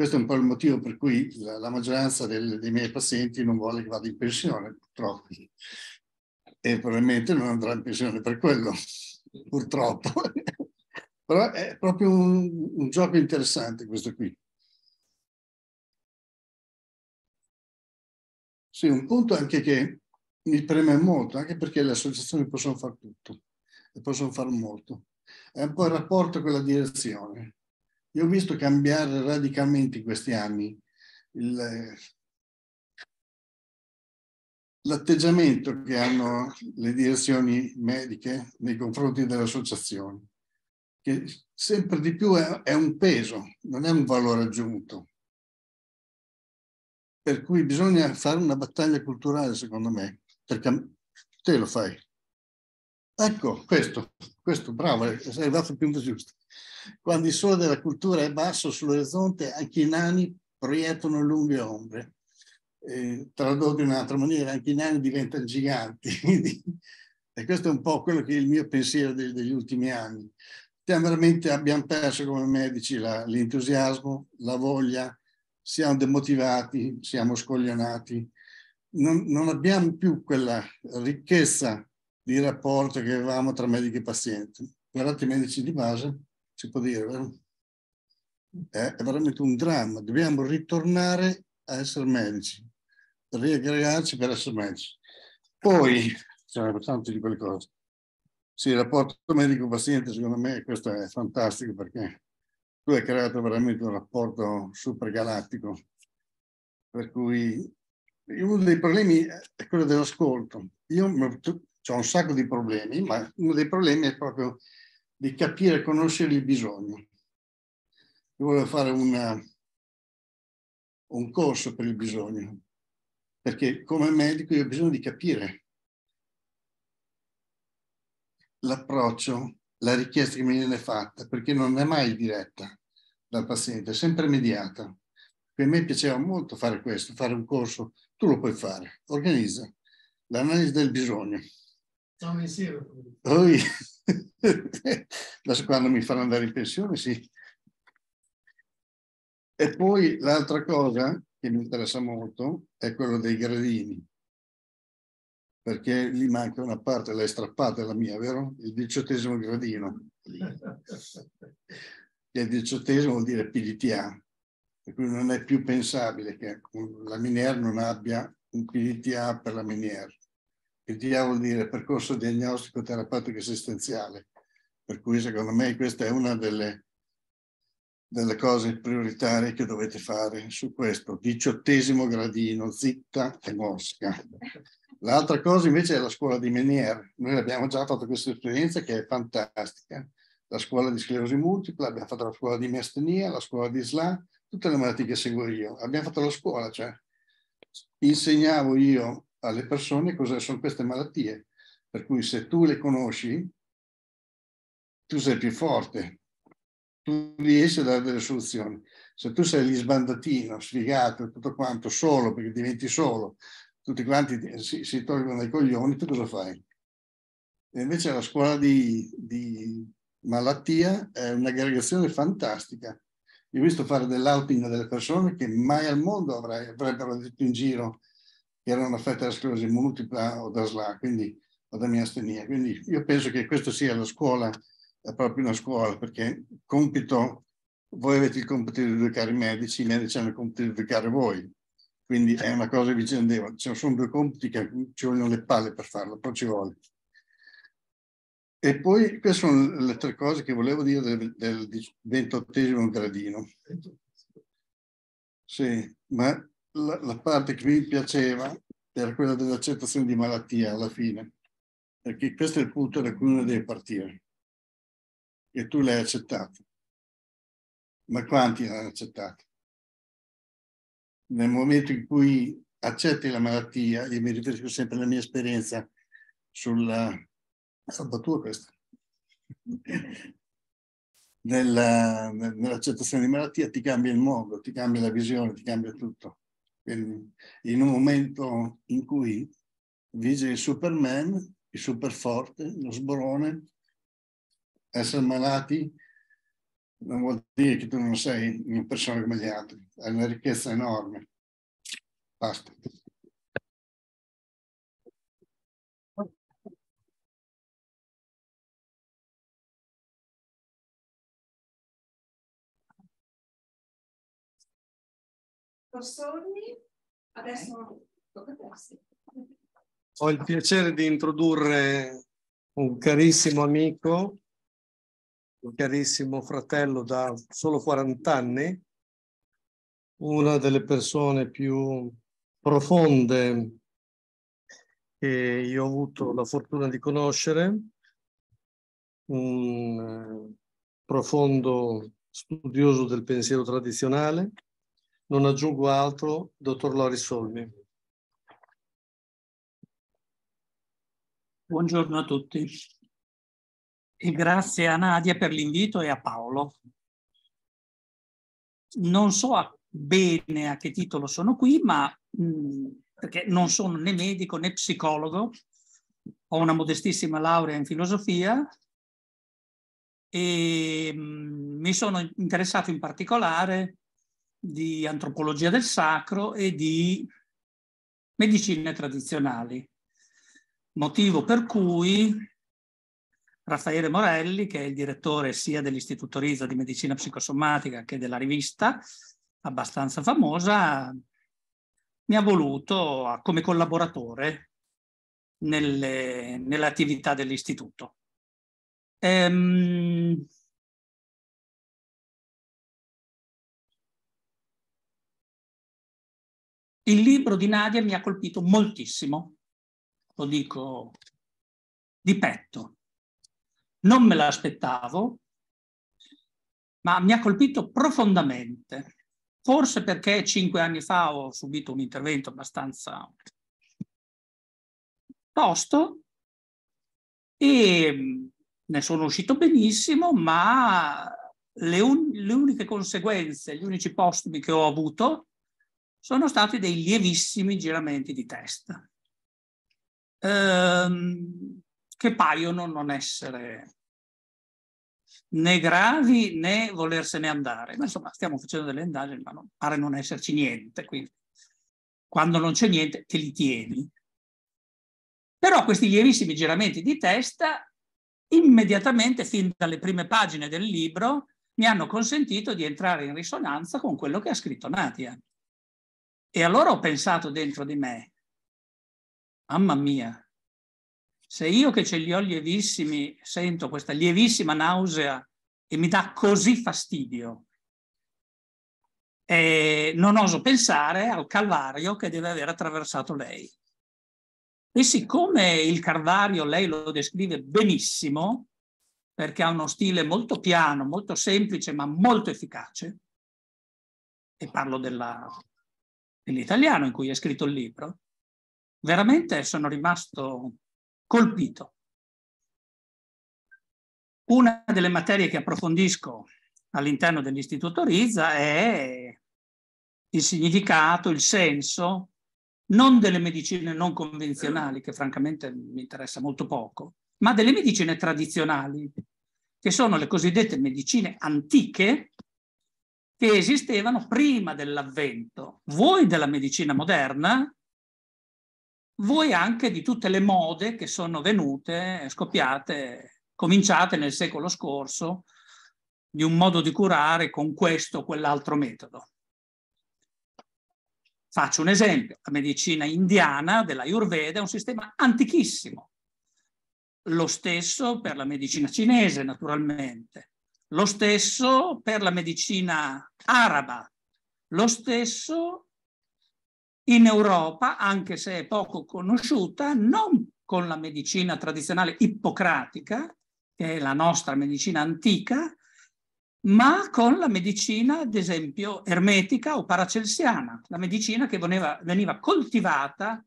questo è un po' il motivo per cui la, la maggioranza del, dei miei pazienti non vuole che vada in pensione, purtroppo. E probabilmente non andrà in pensione per quello, purtroppo. Però è proprio un, un gioco interessante questo qui. Sì, un punto anche che mi preme molto, anche perché le associazioni possono fare tutto e possono fare molto. È un po' il rapporto con la direzione. Io ho visto cambiare radicalmente in questi anni il, l'atteggiamento che hanno le direzioni mediche nei confronti delle associazioni, che sempre di più è, è un peso, non è un valore aggiunto. Per cui bisogna fare una battaglia culturale, secondo me, perché te lo fai. Ecco, questo, questo, bravo, eh, sei arrivato al punto giusto. Quando il sole della cultura è basso sull'orizzonte, anche i nani proiettano lunghe ombre. Eh, tradotto in un'altra maniera, anche i nani diventano giganti. e questo è un po' quello che è il mio pensiero degli, degli ultimi anni. Siamo veramente, abbiamo perso come medici la, l'entusiasmo, la voglia, siamo demotivati, siamo scoglionati, non, non, abbiamo più quella ricchezza di rapporto che avevamo tra medici e pazienti. Guardate i medici di base, si può dire, vero? Eh, è, veramente un dramma. Dobbiamo ritornare a essere medici, riaggregarci per essere medici. Poi, c'erano tante di quelle cose. Sì, il rapporto medico-paziente, secondo me, questo è fantastico perché tu hai creato veramente un rapporto super galattico. Per cui uno dei problemi è quello dell'ascolto. Io ho un sacco di problemi, ma uno dei problemi è proprio di capire e conoscere il bisogno. Io volevo fare una, un corso per il bisogno, perché come medico io ho bisogno di capire l'approccio, la richiesta che mi viene fatta, perché non è mai diretta dal paziente, è sempre mediata. Per me piaceva molto fare questo, fare un corso, tu lo puoi fare, organizza l'analisi del bisogno. Ciao, mi serve. da quando mi fanno andare in pensione, sì. E poi l'altra cosa che mi interessa molto è quello dei gradini, perché lì manca una parte, l'hai strappata la mia, vero? Il diciottesimo gradino. Che il diciottesimo vuol dire PDTA, per cui non è più pensabile che la Minier non abbia un PDTA per la Minier che diavolo dire percorso diagnostico terapeutico esistenziale, per cui secondo me questa è una delle, delle cose prioritarie che dovete fare su questo. Diciottesimo gradino, zitta e mosca. L'altra cosa invece è la scuola di Menier. Noi abbiamo già fatto questa esperienza che è fantastica. La scuola di sclerosi multipla, abbiamo fatto la scuola di miastenia, la scuola di SLA, tutte le malattie che seguo io. Abbiamo fatto la scuola, cioè insegnavo io alle persone cosa sono queste malattie. Per cui se tu le conosci, tu sei più forte, tu riesci a dare delle soluzioni. Se tu sei lì sbandatino, sfigato, tutto quanto, solo, perché diventi solo, tutti quanti si, si tolgono dai coglioni, tu cosa fai? E invece la scuola di, di malattia è un'aggregazione fantastica. Io ho visto fare dell'outing delle persone che mai al mondo avrebbero detto in giro erano affetti da sclerosi multipla o da SLA, quindi, o da miastenia. Quindi io penso che questa sia la scuola, è proprio una scuola, perché compito, voi avete il compito di educare i medici, i medici hanno il compito di educare voi. Quindi è una cosa vicendevole. Ci sono due compiti che ci vogliono le palle per farlo, però ci vuole. E poi queste sono le tre cose che volevo dire del, del ventottesimo gradino. Sì, ma la, la parte che mi piaceva era quella dell'accettazione di malattia alla fine, perché questo è il punto da cui uno deve partire. E tu l'hai accettato. Ma quanti l'hanno accettato? Nel momento in cui accetti la malattia, e mi riferisco sempre alla mia esperienza sulla... roba tua questa. Nella, nell'accettazione di malattia ti cambia il mondo, ti cambia la visione, ti cambia tutto in un momento in cui vige il Superman, il superforte, lo sborone, essere malati non vuol dire che tu non sei una persona come gli altri, hai una ricchezza enorme. Basta. Torsorni, adesso Ho il piacere di introdurre un carissimo amico, un carissimo fratello da solo 40 anni, una delle persone più profonde che io ho avuto la fortuna di conoscere, un eh, profondo studioso del pensiero tradizionale, non aggiungo altro, dottor Lori Solmi. Buongiorno a tutti e grazie a Nadia per l'invito e a Paolo. Non so a bene a che titolo sono qui, ma mh, mm, perché non sono né medico né psicologo, ho una modestissima laurea in filosofia e mh, mm, mi sono interessato in particolare di antropologia del sacro e di medicine tradizionali, motivo per cui Raffaele Morelli, che è il direttore sia dell'Istituto Riso di Medicina Psicosomatica che della rivista, abbastanza famosa, mi ha voluto ah, come collaboratore nelle, nelle dell'Istituto. Ehm, Il libro di Nadia mi ha colpito moltissimo, lo dico di petto. Non me l'aspettavo, ma mi ha colpito profondamente, forse perché cinque anni fa ho subito un intervento abbastanza tosto e mm, ne sono uscito benissimo, ma le, un le uniche conseguenze, gli unici postumi che ho avuto sono stati dei lievissimi giramenti di testa, ehm, che paiono non essere né gravi né volersene andare. Ma insomma, stiamo facendo delle indagini, ma non, pare non esserci niente, quindi quando non c'è niente te li tieni. Però questi lievissimi giramenti di testa, immediatamente, fin dalle prime pagine del libro, mi hanno consentito di entrare in risonanza con quello che ha scritto Nadia. E allora ho pensato dentro di me, mamma mia, se io che ce li ho lievissimi sento questa lievissima nausea e mi dà così fastidio, e eh, non oso pensare al calvario che deve aver attraversato lei. E siccome il calvario lei lo descrive benissimo, perché ha uno stile molto piano, molto semplice, ma molto efficace, e parlo della in italiano in cui hai scritto il libro, veramente sono rimasto colpito. Una delle materie che approfondisco all'interno dell'Istituto Rizza è il significato, il senso, non delle medicine non convenzionali, che francamente mi interessa molto poco, ma delle medicine tradizionali, che sono le cosiddette medicine antiche, che esistevano prima dell'avvento, voi della medicina moderna, voi anche di tutte le mode che sono venute, scoppiate, cominciate nel secolo scorso, di un modo di curare con questo o quell'altro metodo. Faccio un esempio, la medicina indiana della Ayurveda è un sistema antichissimo, lo stesso per la medicina cinese naturalmente, lo stesso per la medicina araba, lo stesso in Europa, anche se è poco conosciuta, non con la medicina tradizionale ippocratica, che è la nostra medicina antica, ma con la medicina, ad esempio, ermetica o paracelsiana, la medicina che veniva, veniva coltivata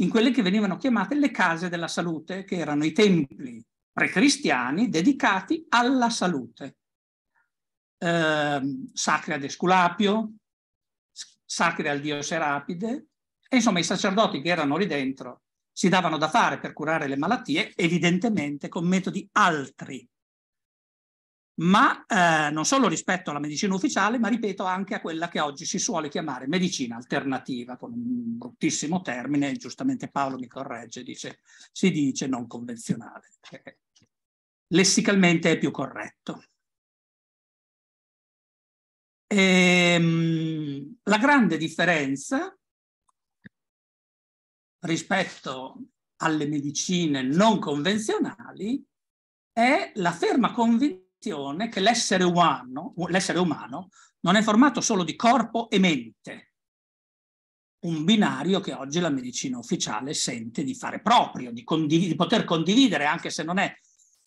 in quelle che venivano chiamate le case della salute, che erano i templi precristiani dedicati alla salute eh, sacre ad Esculapio, sacre al dio Serapide, e insomma i sacerdoti che erano lì dentro si davano da fare per curare le malattie, evidentemente con metodi altri, ma eh, non solo rispetto alla medicina ufficiale, ma ripeto anche a quella che oggi si suole chiamare medicina alternativa, con un bruttissimo termine, giustamente Paolo mi corregge, dice, si dice non convenzionale, lessicalmente è più corretto. Ehm, la grande differenza rispetto alle medicine non convenzionali è la ferma convinzione che l'essere umano, l'essere umano non è formato solo di corpo e mente, un binario che oggi la medicina ufficiale sente di fare proprio, di, condiv- di poter condividere, anche se non è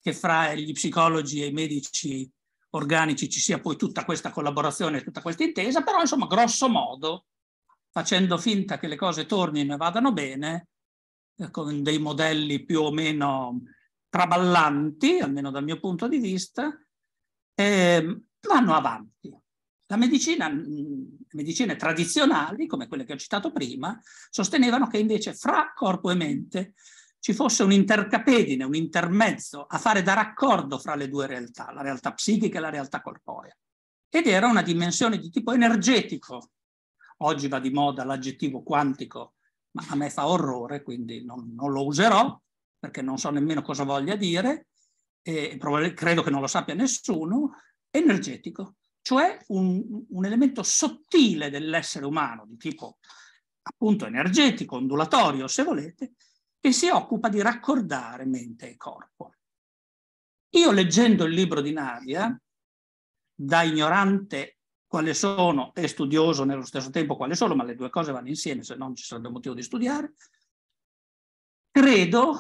che fra gli psicologi e i medici organici ci sia poi tutta questa collaborazione, tutta questa intesa, però insomma grosso modo, facendo finta che le cose tornino e vadano bene, eh, con dei modelli più o meno traballanti, almeno dal mio punto di vista, eh, vanno avanti. La medicina, mm, le medicine tradizionali, come quelle che ho citato prima, sostenevano che invece fra corpo e mente ci fosse un intercapedine, un intermezzo a fare da raccordo fra le due realtà, la realtà psichica e la realtà corporea. Ed era una dimensione di tipo energetico. Oggi va di moda l'aggettivo quantico, ma a me fa orrore, quindi non, non lo userò, perché non so nemmeno cosa voglia dire, e credo che non lo sappia nessuno, energetico, cioè un, un elemento sottile dell'essere umano, di tipo appunto energetico, ondulatorio, se volete, che si occupa di raccordare mente e corpo. Io leggendo il libro di Nadia, da ignorante quale sono e studioso nello stesso tempo quale sono, ma le due cose vanno insieme, se no non ci sarebbe motivo di studiare, credo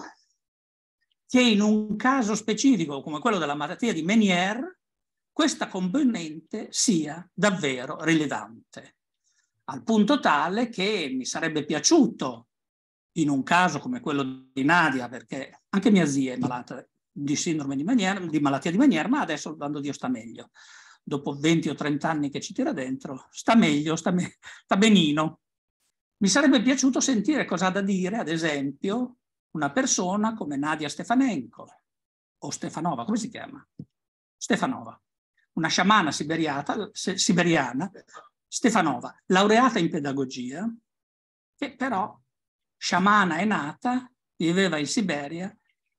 che in un caso specifico come quello della malattia di Menier, questa componente sia davvero rilevante, al punto tale che mi sarebbe piaciuto in un caso come quello di Nadia, perché anche mia zia è malata di sindrome di, Manier, di malattia di Maniera, ma adesso, dando Dio, sta meglio. Dopo 20 o 30 anni che ci tira dentro, sta meglio, sta, me- sta benino. Mi sarebbe piaciuto sentire cosa ha da dire, ad esempio, una persona come Nadia Stefanenko o Stefanova, come si chiama? Stefanova, una sciamana siberiata, se, siberiana, Stefanova, laureata in pedagogia, che però sciamana è nata, viveva in Siberia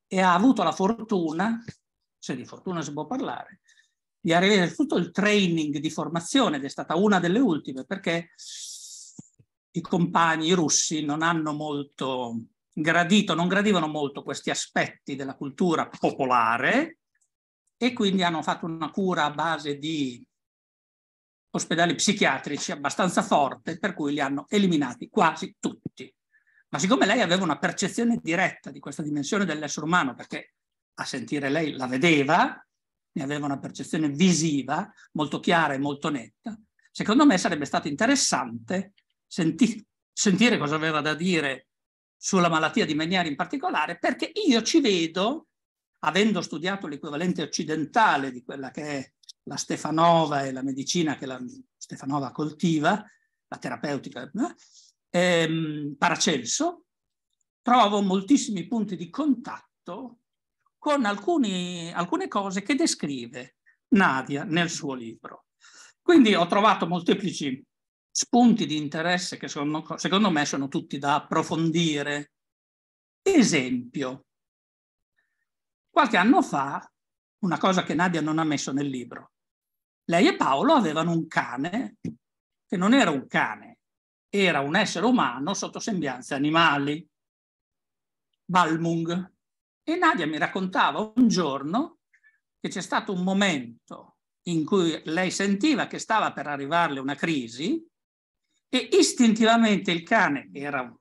e ha avuto la fortuna, se di fortuna si può parlare, di avere tutto il training di formazione, ed è stata una delle ultime, perché i compagni russi non hanno molto gradito, non gradivano molto questi aspetti della cultura popolare e quindi hanno fatto una cura a base di ospedali psichiatrici abbastanza forte, per cui li hanno eliminati quasi tutti. Ma siccome lei aveva una percezione diretta di questa dimensione dell'essere umano, perché a sentire lei la vedeva, ne aveva una percezione visiva molto chiara e molto netta, secondo me sarebbe stato interessante senti sentire cosa aveva da dire sulla malattia di Meniere in particolare, perché io ci vedo, avendo studiato l'equivalente occidentale di quella che è la Stefanova e la medicina che la Stefanova coltiva, la terapeutica, eh, ehm, Paracelso, trovo moltissimi punti di contatto con alcuni, alcune cose che descrive Nadia nel suo libro. Quindi ho trovato molteplici spunti di interesse che sono, secondo me sono tutti da approfondire. Esempio, qualche anno fa, una cosa che Nadia non ha messo nel libro, lei e Paolo avevano un cane che non era un cane, era un essere umano sotto sembianze animali, Balmung. E Nadia mi raccontava un giorno che c'è stato un momento in cui lei sentiva che stava per arrivarle una crisi e istintivamente il cane, che era un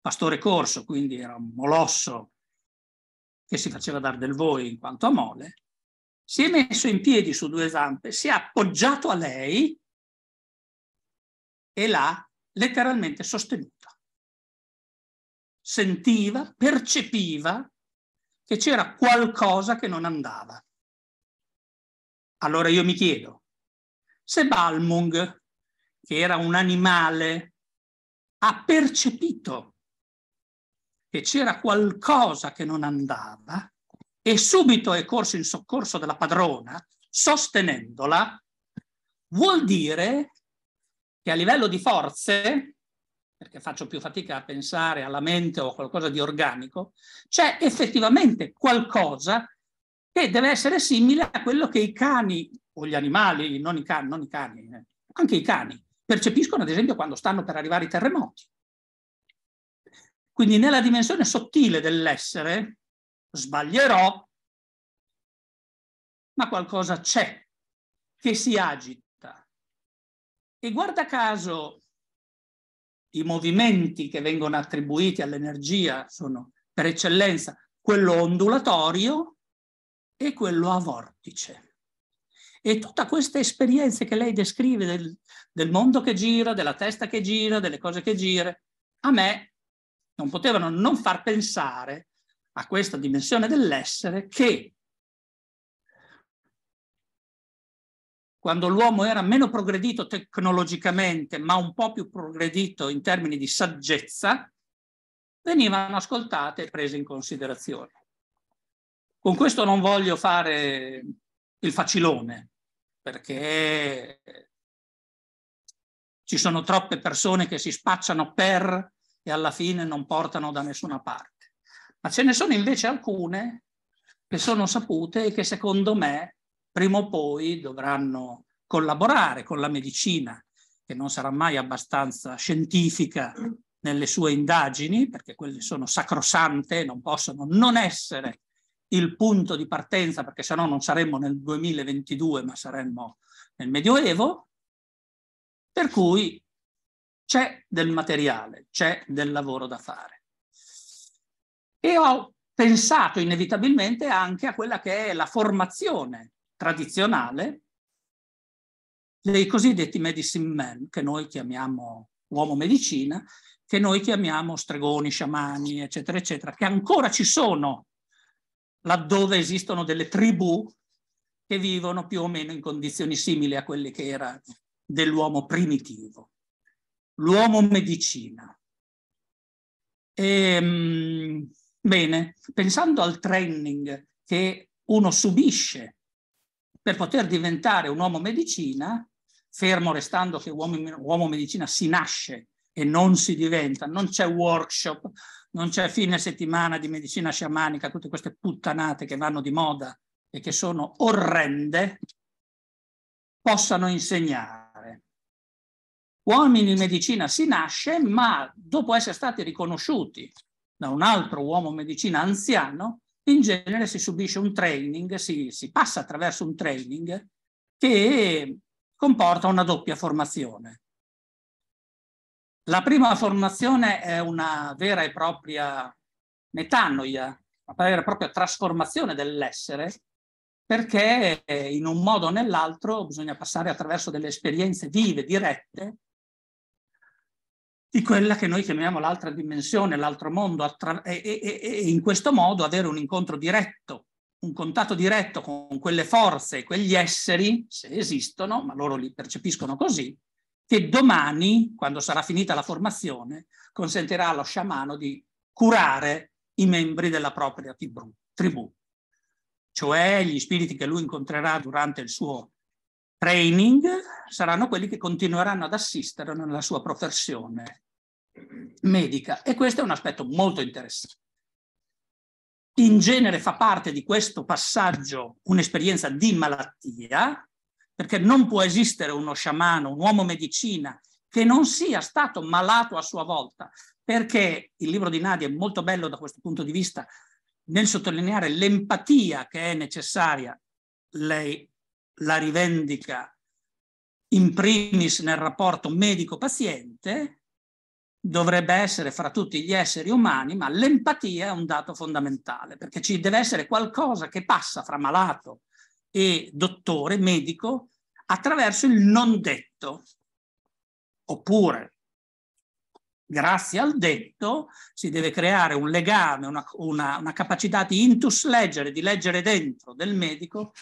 pastore corso, quindi era un molosso che si faceva dar del voi in quanto a mole, si è messo in piedi su due zampe, si è appoggiato a lei e l'ha letteralmente sostenuta. Sentiva, percepiva che c'era qualcosa che non andava. Allora io mi chiedo, se Balmung, che era un animale, ha percepito che c'era qualcosa che non andava e subito è corso in soccorso della padrona, sostenendola, vuol dire che a livello di forze, perché faccio più fatica a pensare alla mente o a qualcosa di organico, c'è effettivamente qualcosa che deve essere simile a quello che i cani o gli animali, non i cani, non i cani eh, anche i cani, percepiscono ad esempio quando stanno per arrivare i terremoti. Quindi nella dimensione sottile dell'essere sbaglierò, ma qualcosa c'è che si agita e guarda caso i movimenti che vengono attribuiti all'energia sono per eccellenza quello ondulatorio e quello a vortice. E tutta questa esperienza che lei descrive del, del mondo che gira, della testa che gira, delle cose che gira, a me non potevano non far pensare a questa dimensione dell'essere che quando l'uomo era meno progredito tecnologicamente, ma un po' più progredito in termini di saggezza, venivano ascoltate e prese in considerazione. Con questo non voglio fare il facilone, perché ci sono troppe persone che si spacciano per e alla fine non portano da nessuna parte. Ma ce ne sono invece alcune che sono sapute e che secondo me prima o poi dovranno collaborare con la medicina, che non sarà mai abbastanza scientifica nelle sue indagini, perché quelle sono sacrosante, non possono non essere il punto di partenza, perché sennò non saremmo nel 2022, ma saremmo nel Medioevo, per cui c'è del materiale, c'è del lavoro da fare. E ho pensato inevitabilmente anche a quella che è la formazione tradizionale, dei cosiddetti medicine men, che noi chiamiamo uomo medicina, che noi chiamiamo stregoni, sciamani, eccetera, eccetera, che ancora ci sono laddove esistono delle tribù che vivono più o meno in condizioni simili a quelle che era dell'uomo primitivo. L'uomo medicina. E, ehm, bene, pensando al training che uno subisce per poter diventare un uomo medicina, fermo restando che uomo, uomo medicina si nasce e non si diventa, non c'è workshop, non c'è fine settimana di medicina sciamanica, tutte queste puttanate che vanno di moda e che sono orrende, possano insegnare. Uomini in medicina si nasce, ma dopo essere stati riconosciuti da un altro uomo medicina anziano, in genere si subisce un training, si, si passa attraverso un training che comporta una doppia formazione. La prima formazione è una vera e propria metanoia, una vera e propria trasformazione dell'essere, perché in un modo o nell'altro bisogna passare attraverso delle esperienze vive, dirette, di quella che noi chiamiamo l'altra dimensione, l'altro mondo, attra- e, e, e, in questo modo avere un incontro diretto, un contatto diretto con quelle forze, quegli esseri, se esistono, ma loro li percepiscono così, che domani, quando sarà finita la formazione, consentirà allo sciamano di curare i membri della propria tribù, cioè gli spiriti che lui incontrerà durante il suo training saranno quelli che continueranno ad assistere nella sua professione medica e questo è un aspetto molto interessante. In genere fa parte di questo passaggio un'esperienza di malattia, perché non può esistere uno sciamano, un uomo medicina che non sia stato malato a sua volta, perché il libro di Nadia è molto bello da questo punto di vista nel sottolineare l'empatia che è necessaria. Lei la rivendica in primis nel rapporto medico-paziente, dovrebbe essere fra tutti gli esseri umani, ma l'empatia è un dato fondamentale, perché ci deve essere qualcosa che passa fra malato e dottore, medico, attraverso il non detto, oppure grazie al detto si deve creare un legame, una, una, una capacità di intus leggere, di leggere dentro del medico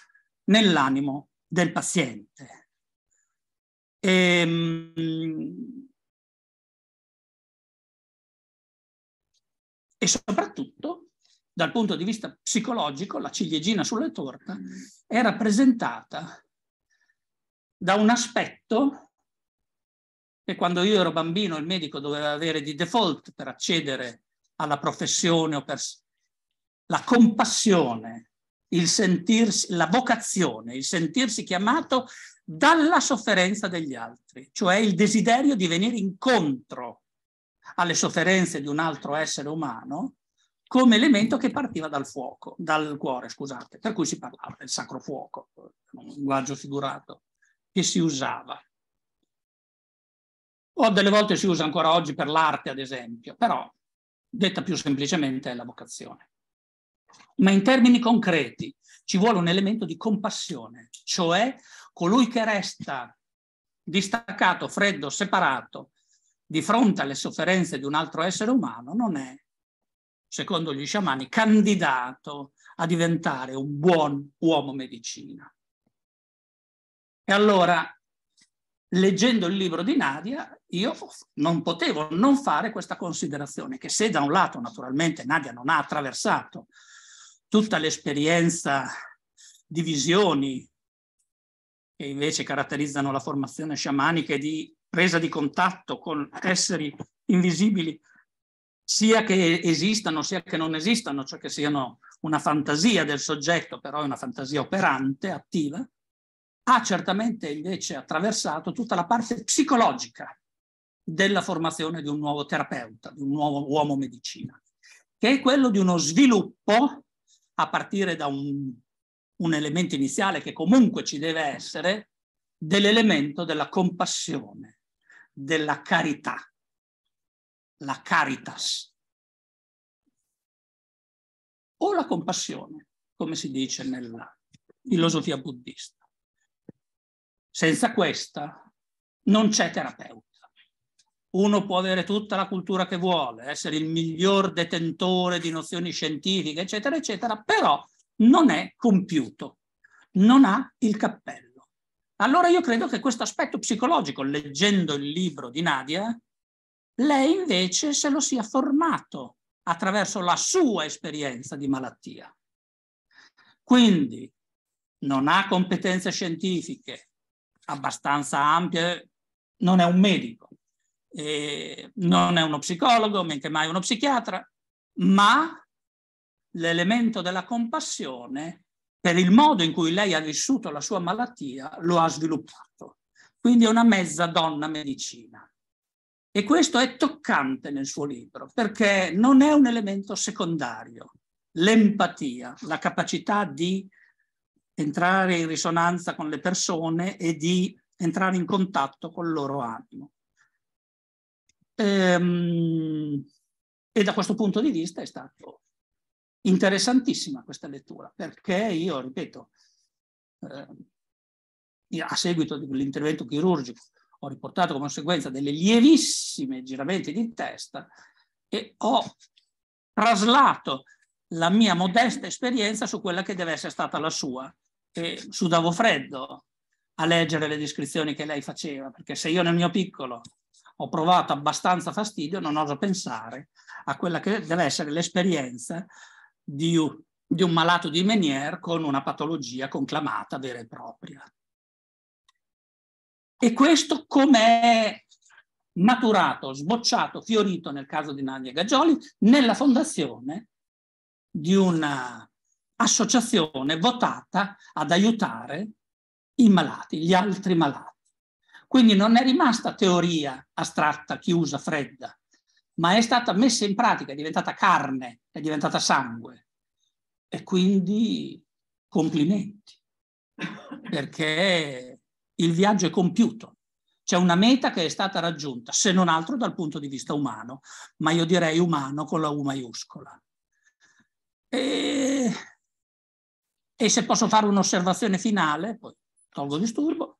nell'animo del paziente. E, ehm, e soprattutto dal punto di vista psicologico, la ciliegina sulla torta è rappresentata da un aspetto che quando io ero bambino il medico doveva avere di default per accedere alla professione o per la compassione il sentirsi, la vocazione, il sentirsi chiamato dalla sofferenza degli altri, cioè il desiderio di venire incontro alle sofferenze di un altro essere umano come elemento che partiva dal fuoco, dal cuore, scusate, per cui si parlava del sacro fuoco, un linguaggio figurato che si usava. O delle volte si usa ancora oggi per l'arte, ad esempio, però detta più semplicemente è la vocazione ma in termini concreti ci vuole un elemento di compassione, cioè colui che resta distaccato, freddo, separato di fronte alle sofferenze di un altro essere umano non è, secondo gli sciamani, candidato a diventare un buon uomo medicina. E allora, leggendo il libro di Nadia, io non potevo non fare questa considerazione, che se da un lato naturalmente Nadia non ha attraversato tutta l'esperienza di visioni che invece caratterizzano la formazione sciamanica e di presa di contatto con esseri invisibili, sia che esistano sia che non esistano, cioè che siano una fantasia del soggetto, però è una fantasia operante, attiva, ha certamente invece attraversato tutta la parte psicologica della formazione di un nuovo terapeuta, di un nuovo uomo medicina, che è quello di uno sviluppo a partire da un, un elemento iniziale che comunque ci deve essere, dell'elemento della compassione, della carità, la caritas. O la compassione, come si dice nella filosofia buddista. Senza questa non c'è terapeuta uno può avere tutta la cultura che vuole, essere il miglior detentore di nozioni scientifiche, eccetera, eccetera, però non è compiuto, non ha il cappello. Allora io credo che questo aspetto psicologico, leggendo il libro di Nadia, lei invece se lo sia formato attraverso la sua esperienza di malattia. Quindi non ha competenze scientifiche abbastanza ampie, non è un medico eh, non è uno psicologo, men che mai uno psichiatra, ma l'elemento della compassione per il modo in cui lei ha vissuto la sua malattia lo ha sviluppato. Quindi è una mezza donna medicina. E questo è toccante nel suo libro, perché non è un elemento secondario. L'empatia, la capacità di entrare in risonanza con le persone e di entrare in contatto col loro animo. Ehm, e da questo punto di vista è stata interessantissima questa lettura, perché io, ripeto, ehm, a seguito dell'intervento chirurgico ho riportato come conseguenza delle lievissime giramenti di testa e ho traslato la mia modesta esperienza su quella che deve essere stata la sua. E sudavo freddo a leggere le descrizioni che lei faceva, perché se io nel mio piccolo ho provato abbastanza fastidio, non oso pensare a quella che deve essere l'esperienza di, di un malato di Menier con una patologia conclamata vera e propria. E questo com'è maturato, sbocciato, fiorito nel caso di Nadia Gaggioli, nella fondazione di un'associazione votata ad aiutare i malati, gli altri malati. Quindi non è rimasta teoria astratta, chiusa, fredda, ma è stata messa in pratica, è diventata carne, è diventata sangue. E quindi complimenti, perché il viaggio è compiuto. C'è una meta che è stata raggiunta, se non altro dal punto di vista umano, ma io direi umano con la U maiuscola. E, e se posso fare un'osservazione finale, poi tolgo disturbo,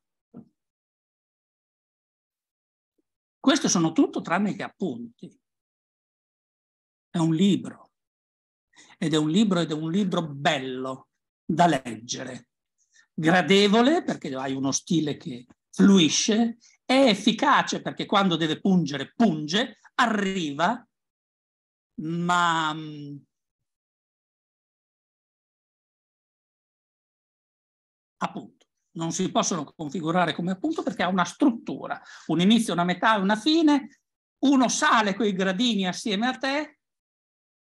Questo sono tutto tranne che appunti. È un libro. Ed è un libro ed è un libro bello da leggere. Gradevole perché hai uno stile che fluisce. È efficace perché quando deve pungere, punge, arriva, ma appunto non si possono configurare come punto perché ha una struttura, un inizio, una metà e una fine, uno sale quei gradini assieme a te,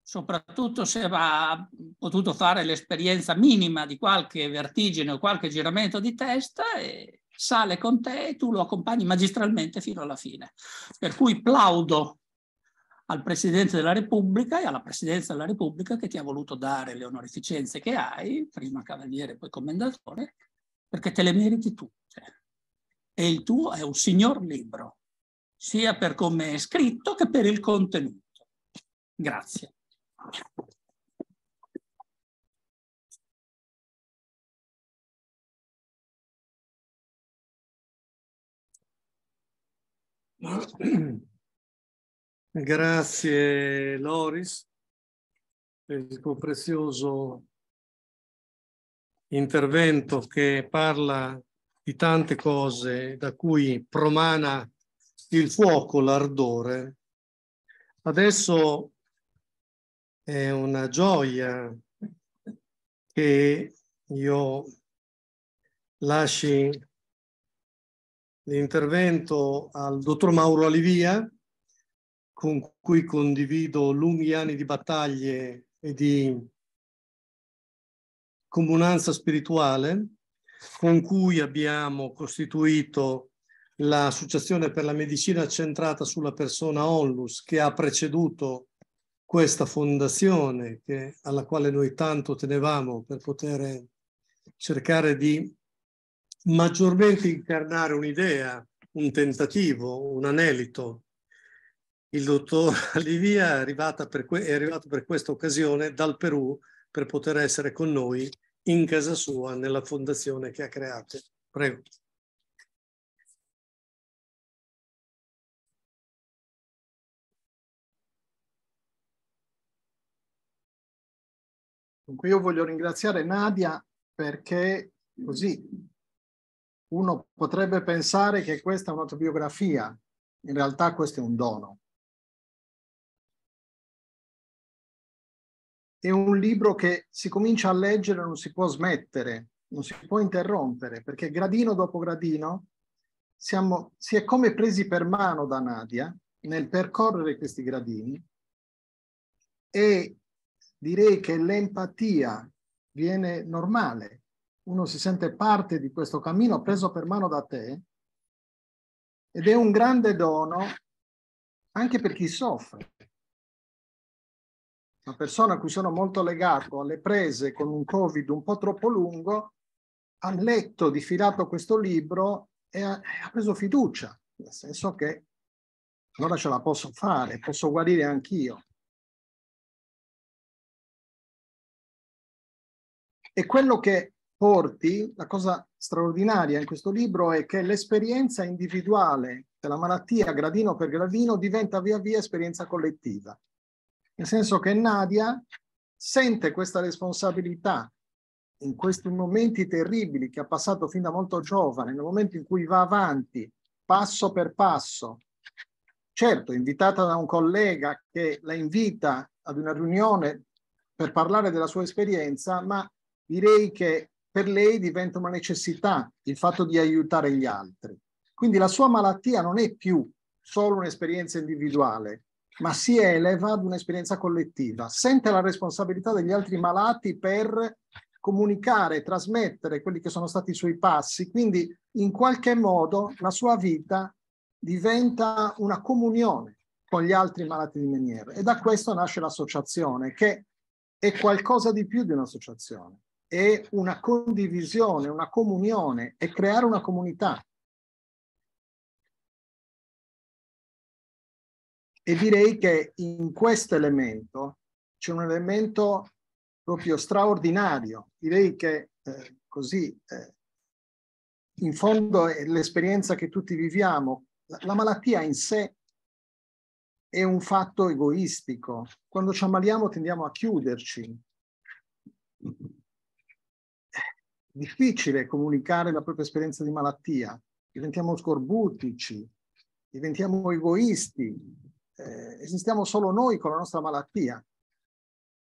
soprattutto se ha potuto fare l'esperienza minima di qualche vertigine o qualche giramento di testa e sale con te e tu lo accompagni magistralmente fino alla fine. Per cui plaudo al Presidente della Repubblica e alla Presidenza della Repubblica che ti ha voluto dare le onorificenze che hai, prima cavaliere poi commendatore, perché te le meriti tutte. Cioè. E il tuo è un signor libro, sia per come è scritto che per il contenuto. Grazie. Grazie Loris per il tuo prezioso intervento che parla di tante cose da cui promana il fuoco, l'ardore, adesso è una gioia che io lasci l'intervento al dottor Mauro Alivia, con cui condivido lunghi anni di battaglie e di comunanza spirituale con cui abbiamo costituito l'Associazione per la Medicina centrata sulla persona Onlus che ha preceduto questa fondazione che, alla quale noi tanto tenevamo per poter cercare di maggiormente incarnare un'idea, un tentativo, un anelito. Il dottor Livia è, è arrivato per questa occasione dal Perù per poter essere con noi in casa sua, nella fondazione che ha creato. Prego. Dunque io voglio ringraziare Nadia perché così uno potrebbe pensare che questa è un'autobiografia, in realtà questo è un dono. è un libro che si comincia a leggere non si può smettere, non si può interrompere, perché gradino dopo gradino siamo, si è come presi per mano da Nadia nel percorrere questi gradini e direi che l'empatia viene normale, uno si sente parte di questo cammino preso per mano da te ed è un grande dono anche per chi soffre, una persona a cui sono molto legato, alle prese con un Covid un po' troppo lungo, ha letto difilato questo libro e ha, ha preso fiducia, nel senso che allora ce la posso fare, posso guarire anch'io. E quello che porti, la cosa straordinaria in questo libro è che l'esperienza individuale della malattia gradino per gradino diventa via via esperienza collettiva. Nel senso che Nadia sente questa responsabilità in questi momenti terribili che ha passato fin da molto giovane, nel momento in cui va avanti, passo per passo, certo invitata da un collega che la invita ad una riunione per parlare della sua esperienza, ma direi che per lei diventa una necessità il fatto di aiutare gli altri. Quindi la sua malattia non è più solo un'esperienza individuale, ma si eleva ad un'esperienza collettiva, sente la responsabilità degli altri malati per comunicare, trasmettere quelli che sono stati i suoi passi, quindi in qualche modo la sua vita diventa una comunione con gli altri malati di meniere e da questo nasce l'associazione che è qualcosa di più di un'associazione, è una condivisione, una comunione, è creare una comunità. E direi che in questo elemento c'è un elemento proprio straordinario. Direi che eh, così, eh, in fondo è l'esperienza che tutti viviamo. La, la malattia in sé è un fatto egoistico. Quando ci ammaliamo tendiamo a chiuderci. È difficile comunicare la propria esperienza di malattia. Diventiamo scorbutici, diventiamo egoisti, eh, esistiamo solo noi con la nostra malattia.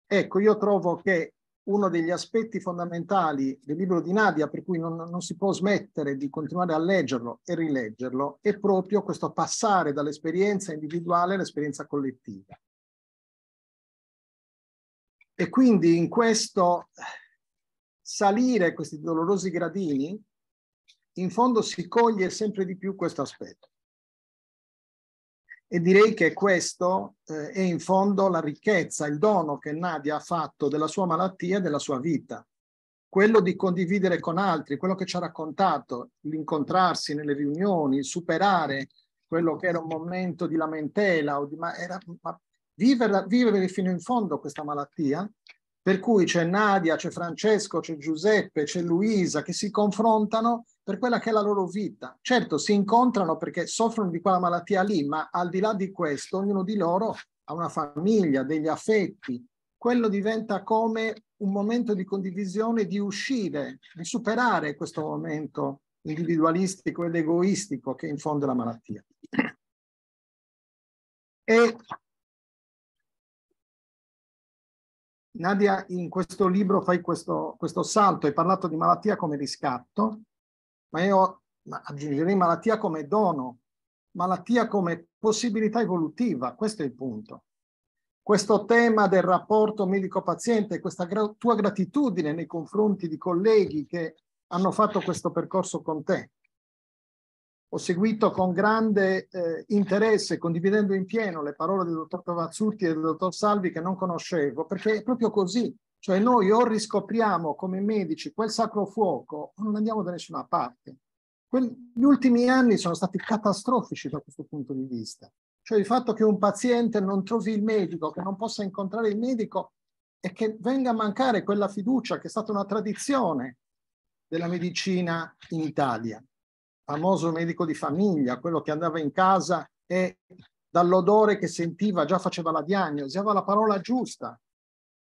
Ecco, io trovo che uno degli aspetti fondamentali del libro di Nadia, per cui non, non si può smettere di continuare a leggerlo e rileggerlo, è proprio questo passare dall'esperienza individuale all'esperienza collettiva. E quindi in questo salire questi dolorosi gradini, in fondo si coglie sempre di più questo aspetto. E direi che questo eh, è in fondo la ricchezza, il dono che Nadia ha fatto della sua malattia e della sua vita. Quello di condividere con altri, quello che ci ha raccontato, l'incontrarsi nelle riunioni, superare quello che era un momento di lamentela, di, ma, era, ma vivere, vivere fino in fondo questa malattia per cui c'è Nadia, c'è Francesco, c'è Giuseppe, c'è Luisa che si confrontano per quella che è la loro vita. Certo, si incontrano perché soffrono di quella malattia lì, ma al di là di questo, ognuno di loro ha una famiglia, degli affetti. Quello diventa come un momento di condivisione, di uscire, di superare questo momento individualistico ed egoistico che infonde la malattia. E Nadia, in questo libro fai questo, questo salto, hai parlato di malattia come riscatto, ma io aggiungerei malattia come dono, malattia come possibilità evolutiva, questo è il punto. Questo tema del rapporto medico-paziente, questa gra tua gratitudine nei confronti di colleghi che hanno fatto questo percorso con te ho seguito con grande eh, interesse, condividendo in pieno le parole del dottor Cavazzutti e del dottor Salvi che non conoscevo, perché è proprio così. Cioè noi o riscopriamo come medici quel sacro fuoco o non andiamo da nessuna parte. Quelli, gli ultimi anni sono stati catastrofici da questo punto di vista. Cioè il fatto che un paziente non trovi il medico, che non possa incontrare il medico e che venga a mancare quella fiducia che è stata una tradizione della medicina in Italia famoso medico di famiglia, quello che andava in casa e dall'odore che sentiva già faceva la diagnosi, aveva la parola giusta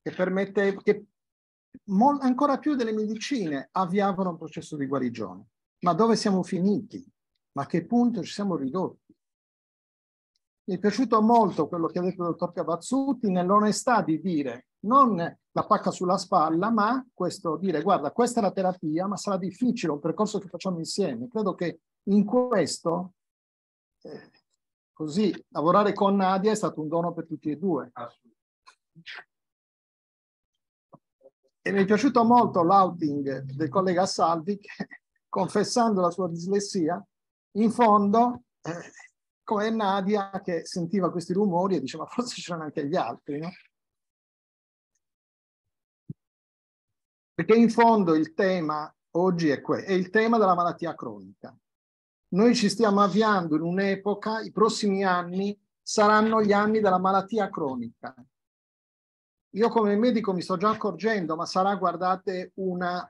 che permette che mol, ancora più delle medicine avviavano un processo di guarigione. Ma dove siamo finiti? Ma a che punto ci siamo ridotti? Mi è piaciuto molto quello che ha detto il dottor Cavazzuti nell'onestà di dire non la pacca sulla spalla, ma questo dire guarda, questa è la terapia, ma sarà difficile, un percorso che facciamo insieme. Credo che in questo, eh, così, lavorare con Nadia è stato un dono per tutti e due. E mi è piaciuto molto l'outing del collega Salvi che, confessando la sua dislessia, in fondo, eh, come Nadia che sentiva questi rumori e diceva forse c'erano anche gli altri, no? Perché in fondo il tema oggi è, que- è il tema della malattia cronica. Noi ci stiamo avviando in un'epoca, i prossimi anni saranno gli anni della malattia cronica. Io come medico mi sto già accorgendo, ma sarà, guardate, una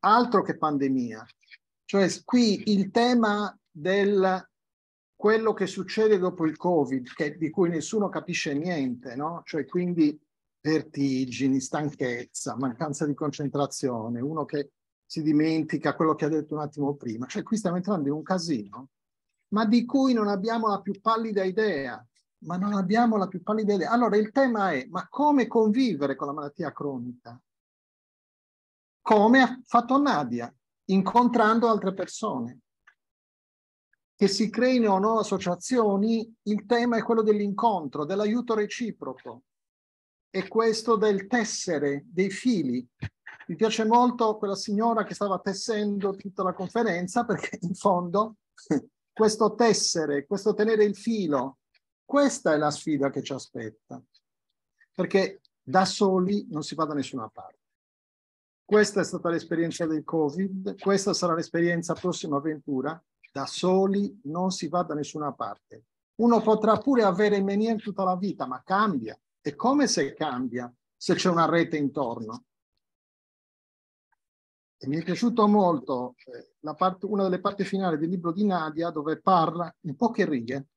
altro che pandemia. Cioè qui il tema del quello che succede dopo il Covid, che, di cui nessuno capisce niente, no? Cioè quindi vertigini, stanchezza, mancanza di concentrazione, uno che si dimentica quello che ha detto un attimo prima. Cioè qui stiamo entrando in un casino, ma di cui non abbiamo la più pallida idea. Ma non abbiamo la più pallida idea. Allora il tema è, ma come convivere con la malattia cronica? Come ha fatto Nadia, incontrando altre persone. Che si creino o no associazioni, il tema è quello dell'incontro, dell'aiuto reciproco è questo del tessere dei fili. Mi piace molto quella signora che stava tessendo tutta la conferenza perché in fondo questo tessere, questo tenere il filo, questa è la sfida che ci aspetta. Perché da soli non si va da nessuna parte. Questa è stata l'esperienza del Covid, questa sarà l'esperienza prossima avventura. Da soli non si va da nessuna parte. Uno potrà pure avere in tutta la vita, ma cambia e come se cambia se c'è una rete intorno. E mi è piaciuto molto eh, parte, una delle parti finali del libro di Nadia dove parla in poche righe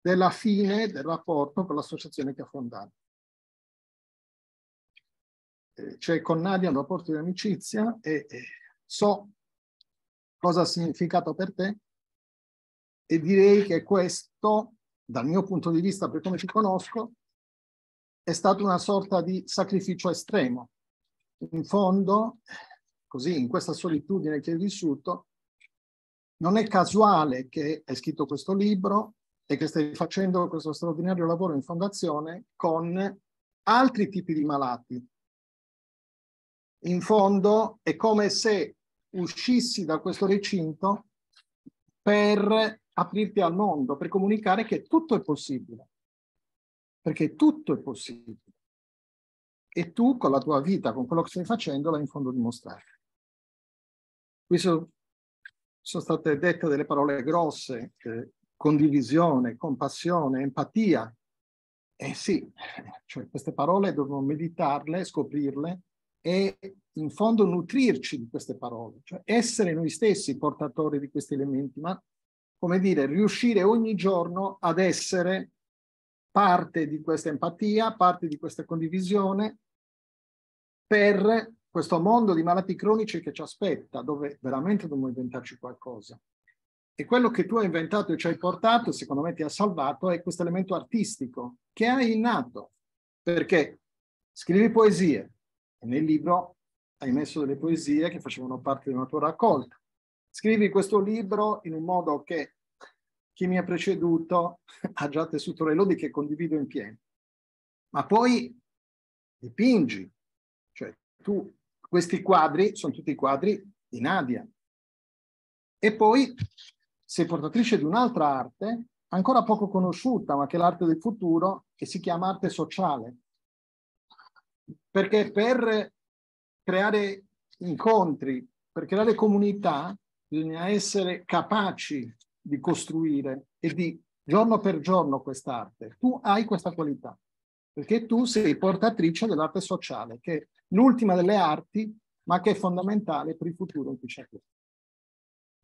della fine del rapporto con l'associazione che ha fondato. Eh, c'è cioè, con Nadia un rapporto di amicizia e eh, so cosa ha significato per te e direi che questo, dal mio punto di vista, per come ci conosco, è stato una sorta di sacrificio estremo. In fondo, così, in questa solitudine che hai vissuto, non è casuale che hai scritto questo libro e che stai facendo questo straordinario lavoro in fondazione con altri tipi di malati. In fondo è come se uscissi da questo recinto per aprirti al mondo, per comunicare che tutto è possibile, perché tutto è possibile. E tu con la tua vita, con quello che stai facendo, l'hai in fondo dimostrato. Qui sono, sono state dette delle parole grosse, eh, condivisione, compassione, empatia. Eh sì, cioè queste parole dobbiamo meditarle, scoprirle e in fondo nutrirci di queste parole, cioè essere noi stessi portatori di questi elementi, ma come dire, riuscire ogni giorno ad essere parte di questa empatia, parte di questa condivisione per questo mondo di malati cronici che ci aspetta, dove veramente dobbiamo inventarci qualcosa. E quello che tu hai inventato e ci hai portato, secondo me ti ha salvato, è questo elemento artistico che hai innato, perché scrivi poesie e nel libro hai messo delle poesie che facevano parte di una tua raccolta. Scrivi questo libro in un modo che chi mi ha preceduto ha già tessuto le lodi che condivido in pieno. Ma poi dipingi, cioè tu, questi quadri sono tutti quadri di Nadia. E poi sei portatrice di un'altra arte ancora poco conosciuta, ma che è l'arte del futuro, che si chiama arte sociale. Perché per creare incontri, per creare comunità, bisogna essere capaci di costruire e di giorno per giorno quest'arte. Tu hai questa qualità, perché tu sei portatrice dell'arte sociale, che è l'ultima delle arti, ma che è fondamentale per il futuro in cui c'è questo.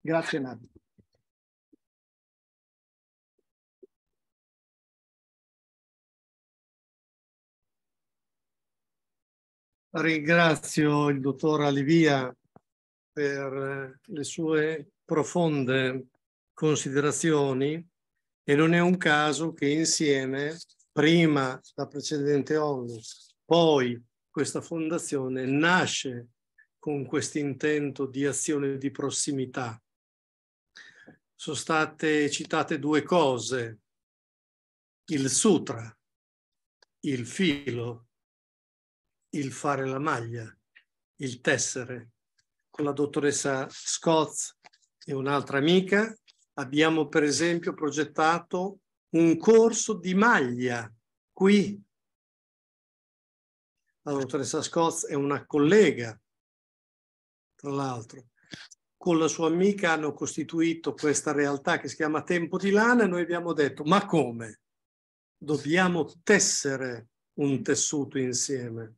Grazie Nadia. Ringrazio il dottor Alivia per le sue profonde considerazioni e non è un caso che insieme, prima la precedente ONU, poi questa fondazione nasce con questo intento di azione di prossimità. Sono state citate due cose, il sutra, il filo, il fare la maglia, il tessere, con la dottoressa Scott e un'altra amica, Abbiamo per esempio progettato un corso di maglia qui. La dottoressa Scott è una collega, tra l'altro. Con la sua amica hanno costituito questa realtà che si chiama Tempo di Lana e noi abbiamo detto, ma come? Dobbiamo tessere un tessuto insieme.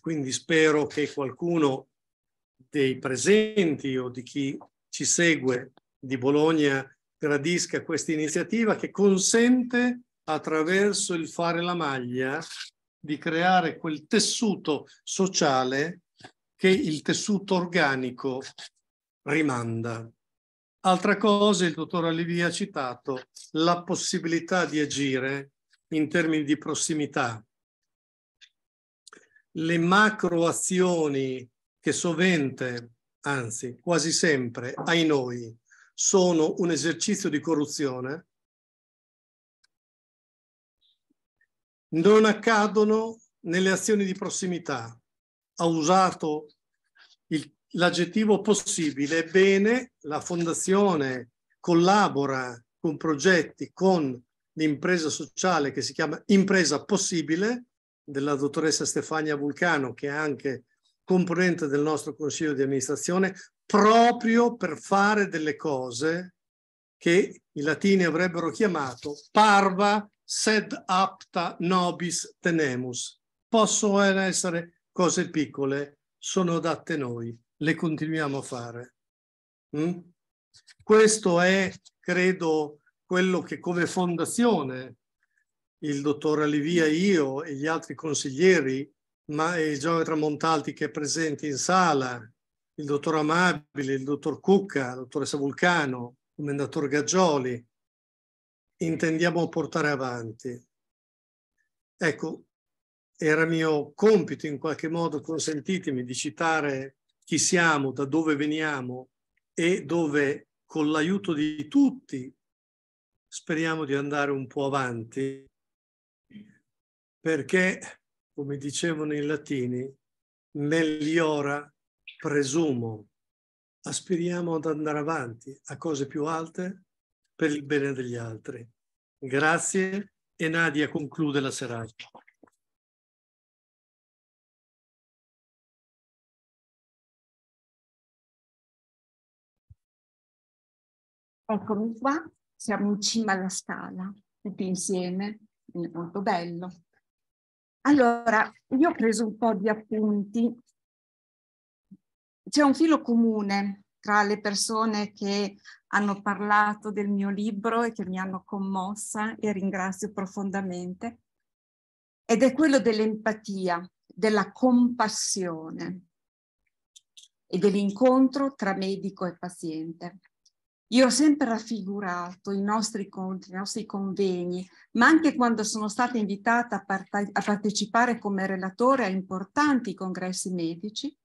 Quindi spero che qualcuno dei presenti o di chi ci segue di Bologna gradisca questa iniziativa che consente attraverso il fare la maglia di creare quel tessuto sociale che il tessuto organico rimanda. Altra cosa, il dottor Alivi ha citato, la possibilità di agire in termini di prossimità. Le macro azioni che sovente, anzi quasi sempre, ai noi, sono un esercizio di corruzione, non accadono nelle azioni di prossimità. Ha usato il, l'aggettivo possibile. Ebbene, la Fondazione collabora con progetti con l'impresa sociale che si chiama Impresa Possibile della dottoressa Stefania Vulcano, che è anche componente del nostro consiglio di amministrazione, proprio per fare delle cose che i latini avrebbero chiamato parva sed apta nobis tenemus. Possono essere cose piccole, sono adatte a noi, le continuiamo a fare. Mm? Questo è, credo, quello che come fondazione il dottor Alivia, io e gli altri consiglieri, ma e Gioia Tramontalti che è presente in sala, il dottor Amabile, il dottor Cucca, la dottoressa Vulcano, il commendator Gaggioli, intendiamo portare avanti. Ecco, era mio compito in qualche modo, consentitemi, di citare chi siamo, da dove veniamo e dove con l'aiuto di tutti speriamo di andare un po' avanti perché, come dicevano i latini, meliora presumo, aspiriamo ad andare avanti a cose più alte per il bene degli altri. Grazie e Nadia conclude la serata. Eccomi qua, siamo in cima alla scala, tutti insieme, è molto bello. Allora, io ho preso un po' di appunti c'è un filo comune tra le persone che hanno parlato del mio libro e che mi hanno commossa e ringrazio profondamente, ed è quello dell'empatia, della compassione e dell'incontro tra medico e paziente. Io ho sempre raffigurato i nostri, incontri, i nostri convegni, ma anche quando sono stata invitata a, parte, a partecipare come relatore a importanti congressi medici,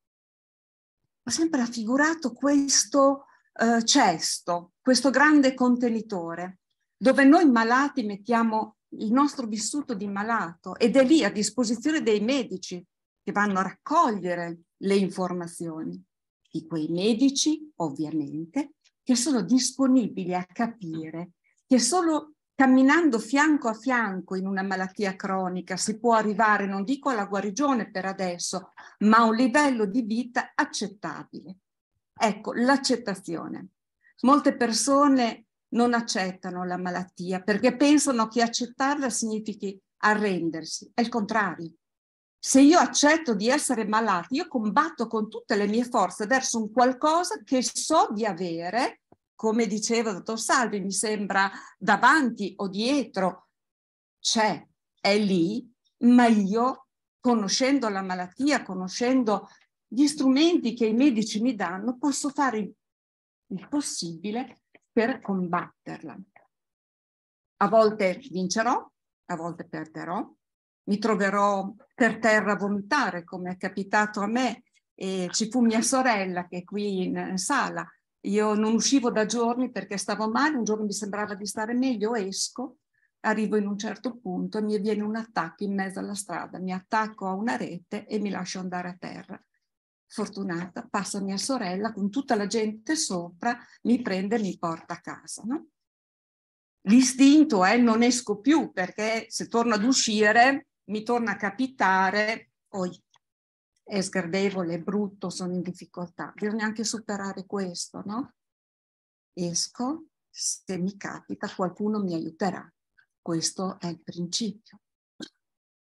ho sempre raffigurato questo eh, cesto, questo grande contenitore, dove noi malati mettiamo il nostro vissuto di malato ed è lì a disposizione dei medici che vanno a raccogliere le informazioni di quei medici, ovviamente, che sono disponibili a capire che solo camminando fianco a fianco in una malattia cronica si può arrivare, non dico alla guarigione per adesso, ma a un livello di vita accettabile. Ecco, l'accettazione. Molte persone non accettano la malattia perché pensano che accettarla significhi arrendersi. È il contrario. Se io accetto di essere malato, io combatto con tutte le mie forze verso un qualcosa che so di avere come diceva il dottor Salvi, mi sembra davanti o dietro, c'è, è lì, ma io, conoscendo la malattia, conoscendo gli strumenti che i medici mi danno, posso fare il possibile per combatterla. A volte vincerò, a volte perderò, mi troverò per terra a vomitare, come è capitato a me, e ci fu mia sorella che è qui in sala io non uscivo da giorni perché stavo male, un giorno mi sembrava di stare meglio, esco, arrivo in un certo punto e mi viene un attacco in mezzo alla strada, mi attacco a una rete e mi lascio andare a terra. Fortunata, passa mia sorella con tutta la gente sopra, mi prende e mi porta a casa. No? L'istinto è eh, non esco più perché se torno ad uscire mi torna a capitare, oi, è sgradevole, è brutto, sono in difficoltà. Bisogna anche superare questo, no? Esco, se mi capita qualcuno mi aiuterà. Questo è il principio.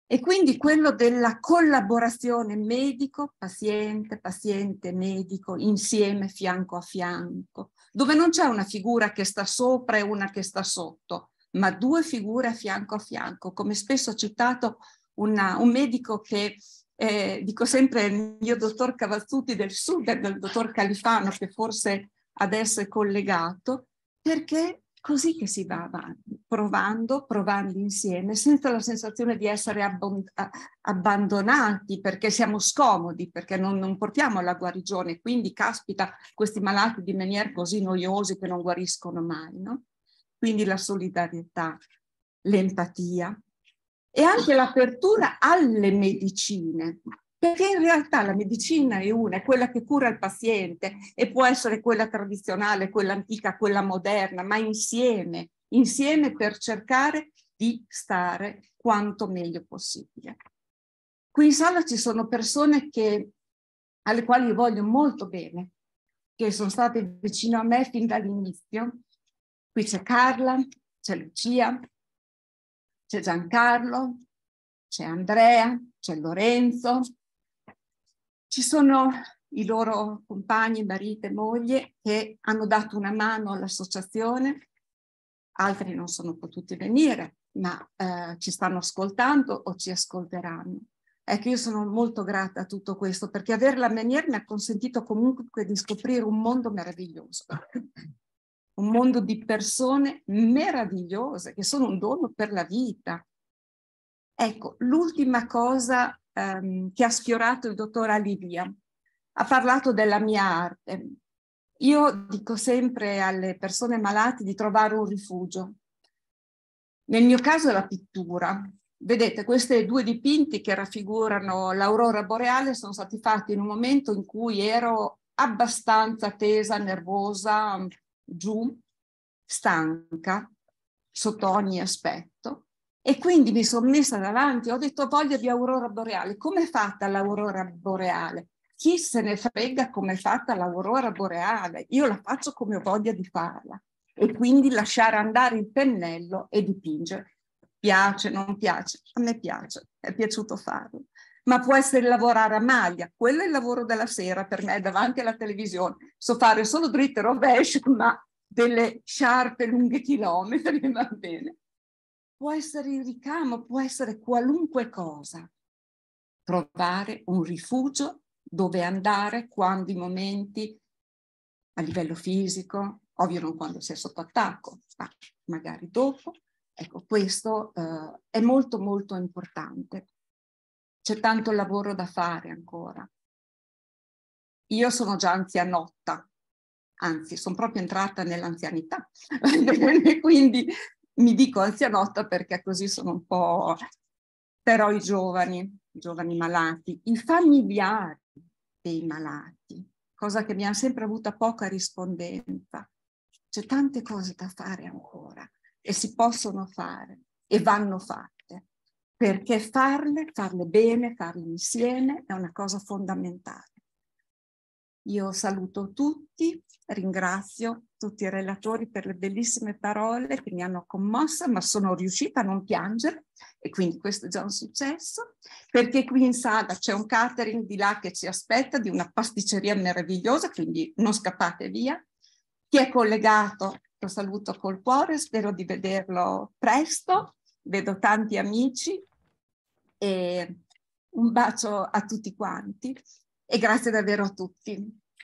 E quindi quello della collaborazione medico-paziente, paziente-medico, insieme, fianco a fianco, dove non c'è una figura che sta sopra e una che sta sotto, ma due figure a fianco a fianco, come spesso ho citato una, un medico che eh, dico sempre il mio dottor Cavalzuti del sud e del dottor Califano, che forse adesso è collegato, perché così che si va avanti, provando, provando insieme, senza la sensazione di essere abbandonati perché siamo scomodi, perché non, non portiamo alla guarigione. Quindi, caspita, questi malati di maniera così noiosi che non guariscono mai, no? Quindi la solidarietà, l'empatia, e anche l'apertura alle medicine, perché in realtà la medicina è una, è quella che cura il paziente e può essere quella tradizionale, quella antica, quella moderna, ma insieme, insieme per cercare di stare quanto meglio possibile. Qui in sala ci sono persone che, alle quali voglio molto bene, che sono state vicino a me fin dall'inizio. Qui c'è Carla, c'è Lucia, c'è Giancarlo, c'è Andrea, c'è Lorenzo, ci sono i loro compagni, marito e moglie che hanno dato una mano all'associazione, altri non sono potuti venire, ma eh, ci stanno ascoltando o ci ascolteranno. Ecco, io sono molto grata a tutto questo perché avere la maniera mi ha consentito comunque di scoprire un mondo meraviglioso un mondo di persone meravigliose che sono un dono per la vita. Ecco, l'ultima cosa ehm, che ha sfiorato il dottor Alivia, ha parlato della mia arte. Io dico sempre alle persone malate di trovare un rifugio. Nel mio caso è la pittura. Vedete, questi due dipinti che raffigurano l'aurora boreale sono stati fatti in un momento in cui ero abbastanza tesa, nervosa, giù, stanca, sotto ogni aspetto. E quindi mi sono messa davanti, ho detto voglio di aurora boreale. Com'è fatta l'aurora boreale? Chi se ne frega com'è fatta l'aurora boreale? Io la faccio come ho voglia di farla. E quindi lasciare andare il pennello e dipingere. Piace, non piace, a me piace, è piaciuto farlo ma può essere lavorare a maglia. Quello è il lavoro della sera per me, davanti alla televisione. So fare solo dritte e rovesce, ma delle sciarpe lunghe chilometri, va bene. Può essere il ricamo, può essere qualunque cosa. Trovare un rifugio dove andare, quando i momenti, a livello fisico, ovvio non quando si è sotto attacco, ma magari dopo. Ecco, questo eh, è molto molto importante. C'è tanto lavoro da fare ancora. Io sono già anzianotta, anzi sono proprio entrata nell'anzianità, quindi mi dico anzianotta perché così sono un po'... però i giovani, i giovani malati, i familiari dei malati, cosa che mi ha sempre avuta poca rispondenza. C'è tante cose da fare ancora e si possono fare e vanno fatte perché farle, farle bene, farle insieme è una cosa fondamentale. Io saluto tutti, ringrazio tutti i relatori per le bellissime parole che mi hanno commossa, ma sono riuscita a non piangere e quindi questo è già un successo, perché qui in sala c'è un catering di là che ci aspetta, di una pasticceria meravigliosa, quindi non scappate via. Chi è collegato lo saluto col cuore, spero di vederlo presto, vedo tanti amici e un bacio a tutti quanti e grazie davvero a tutti.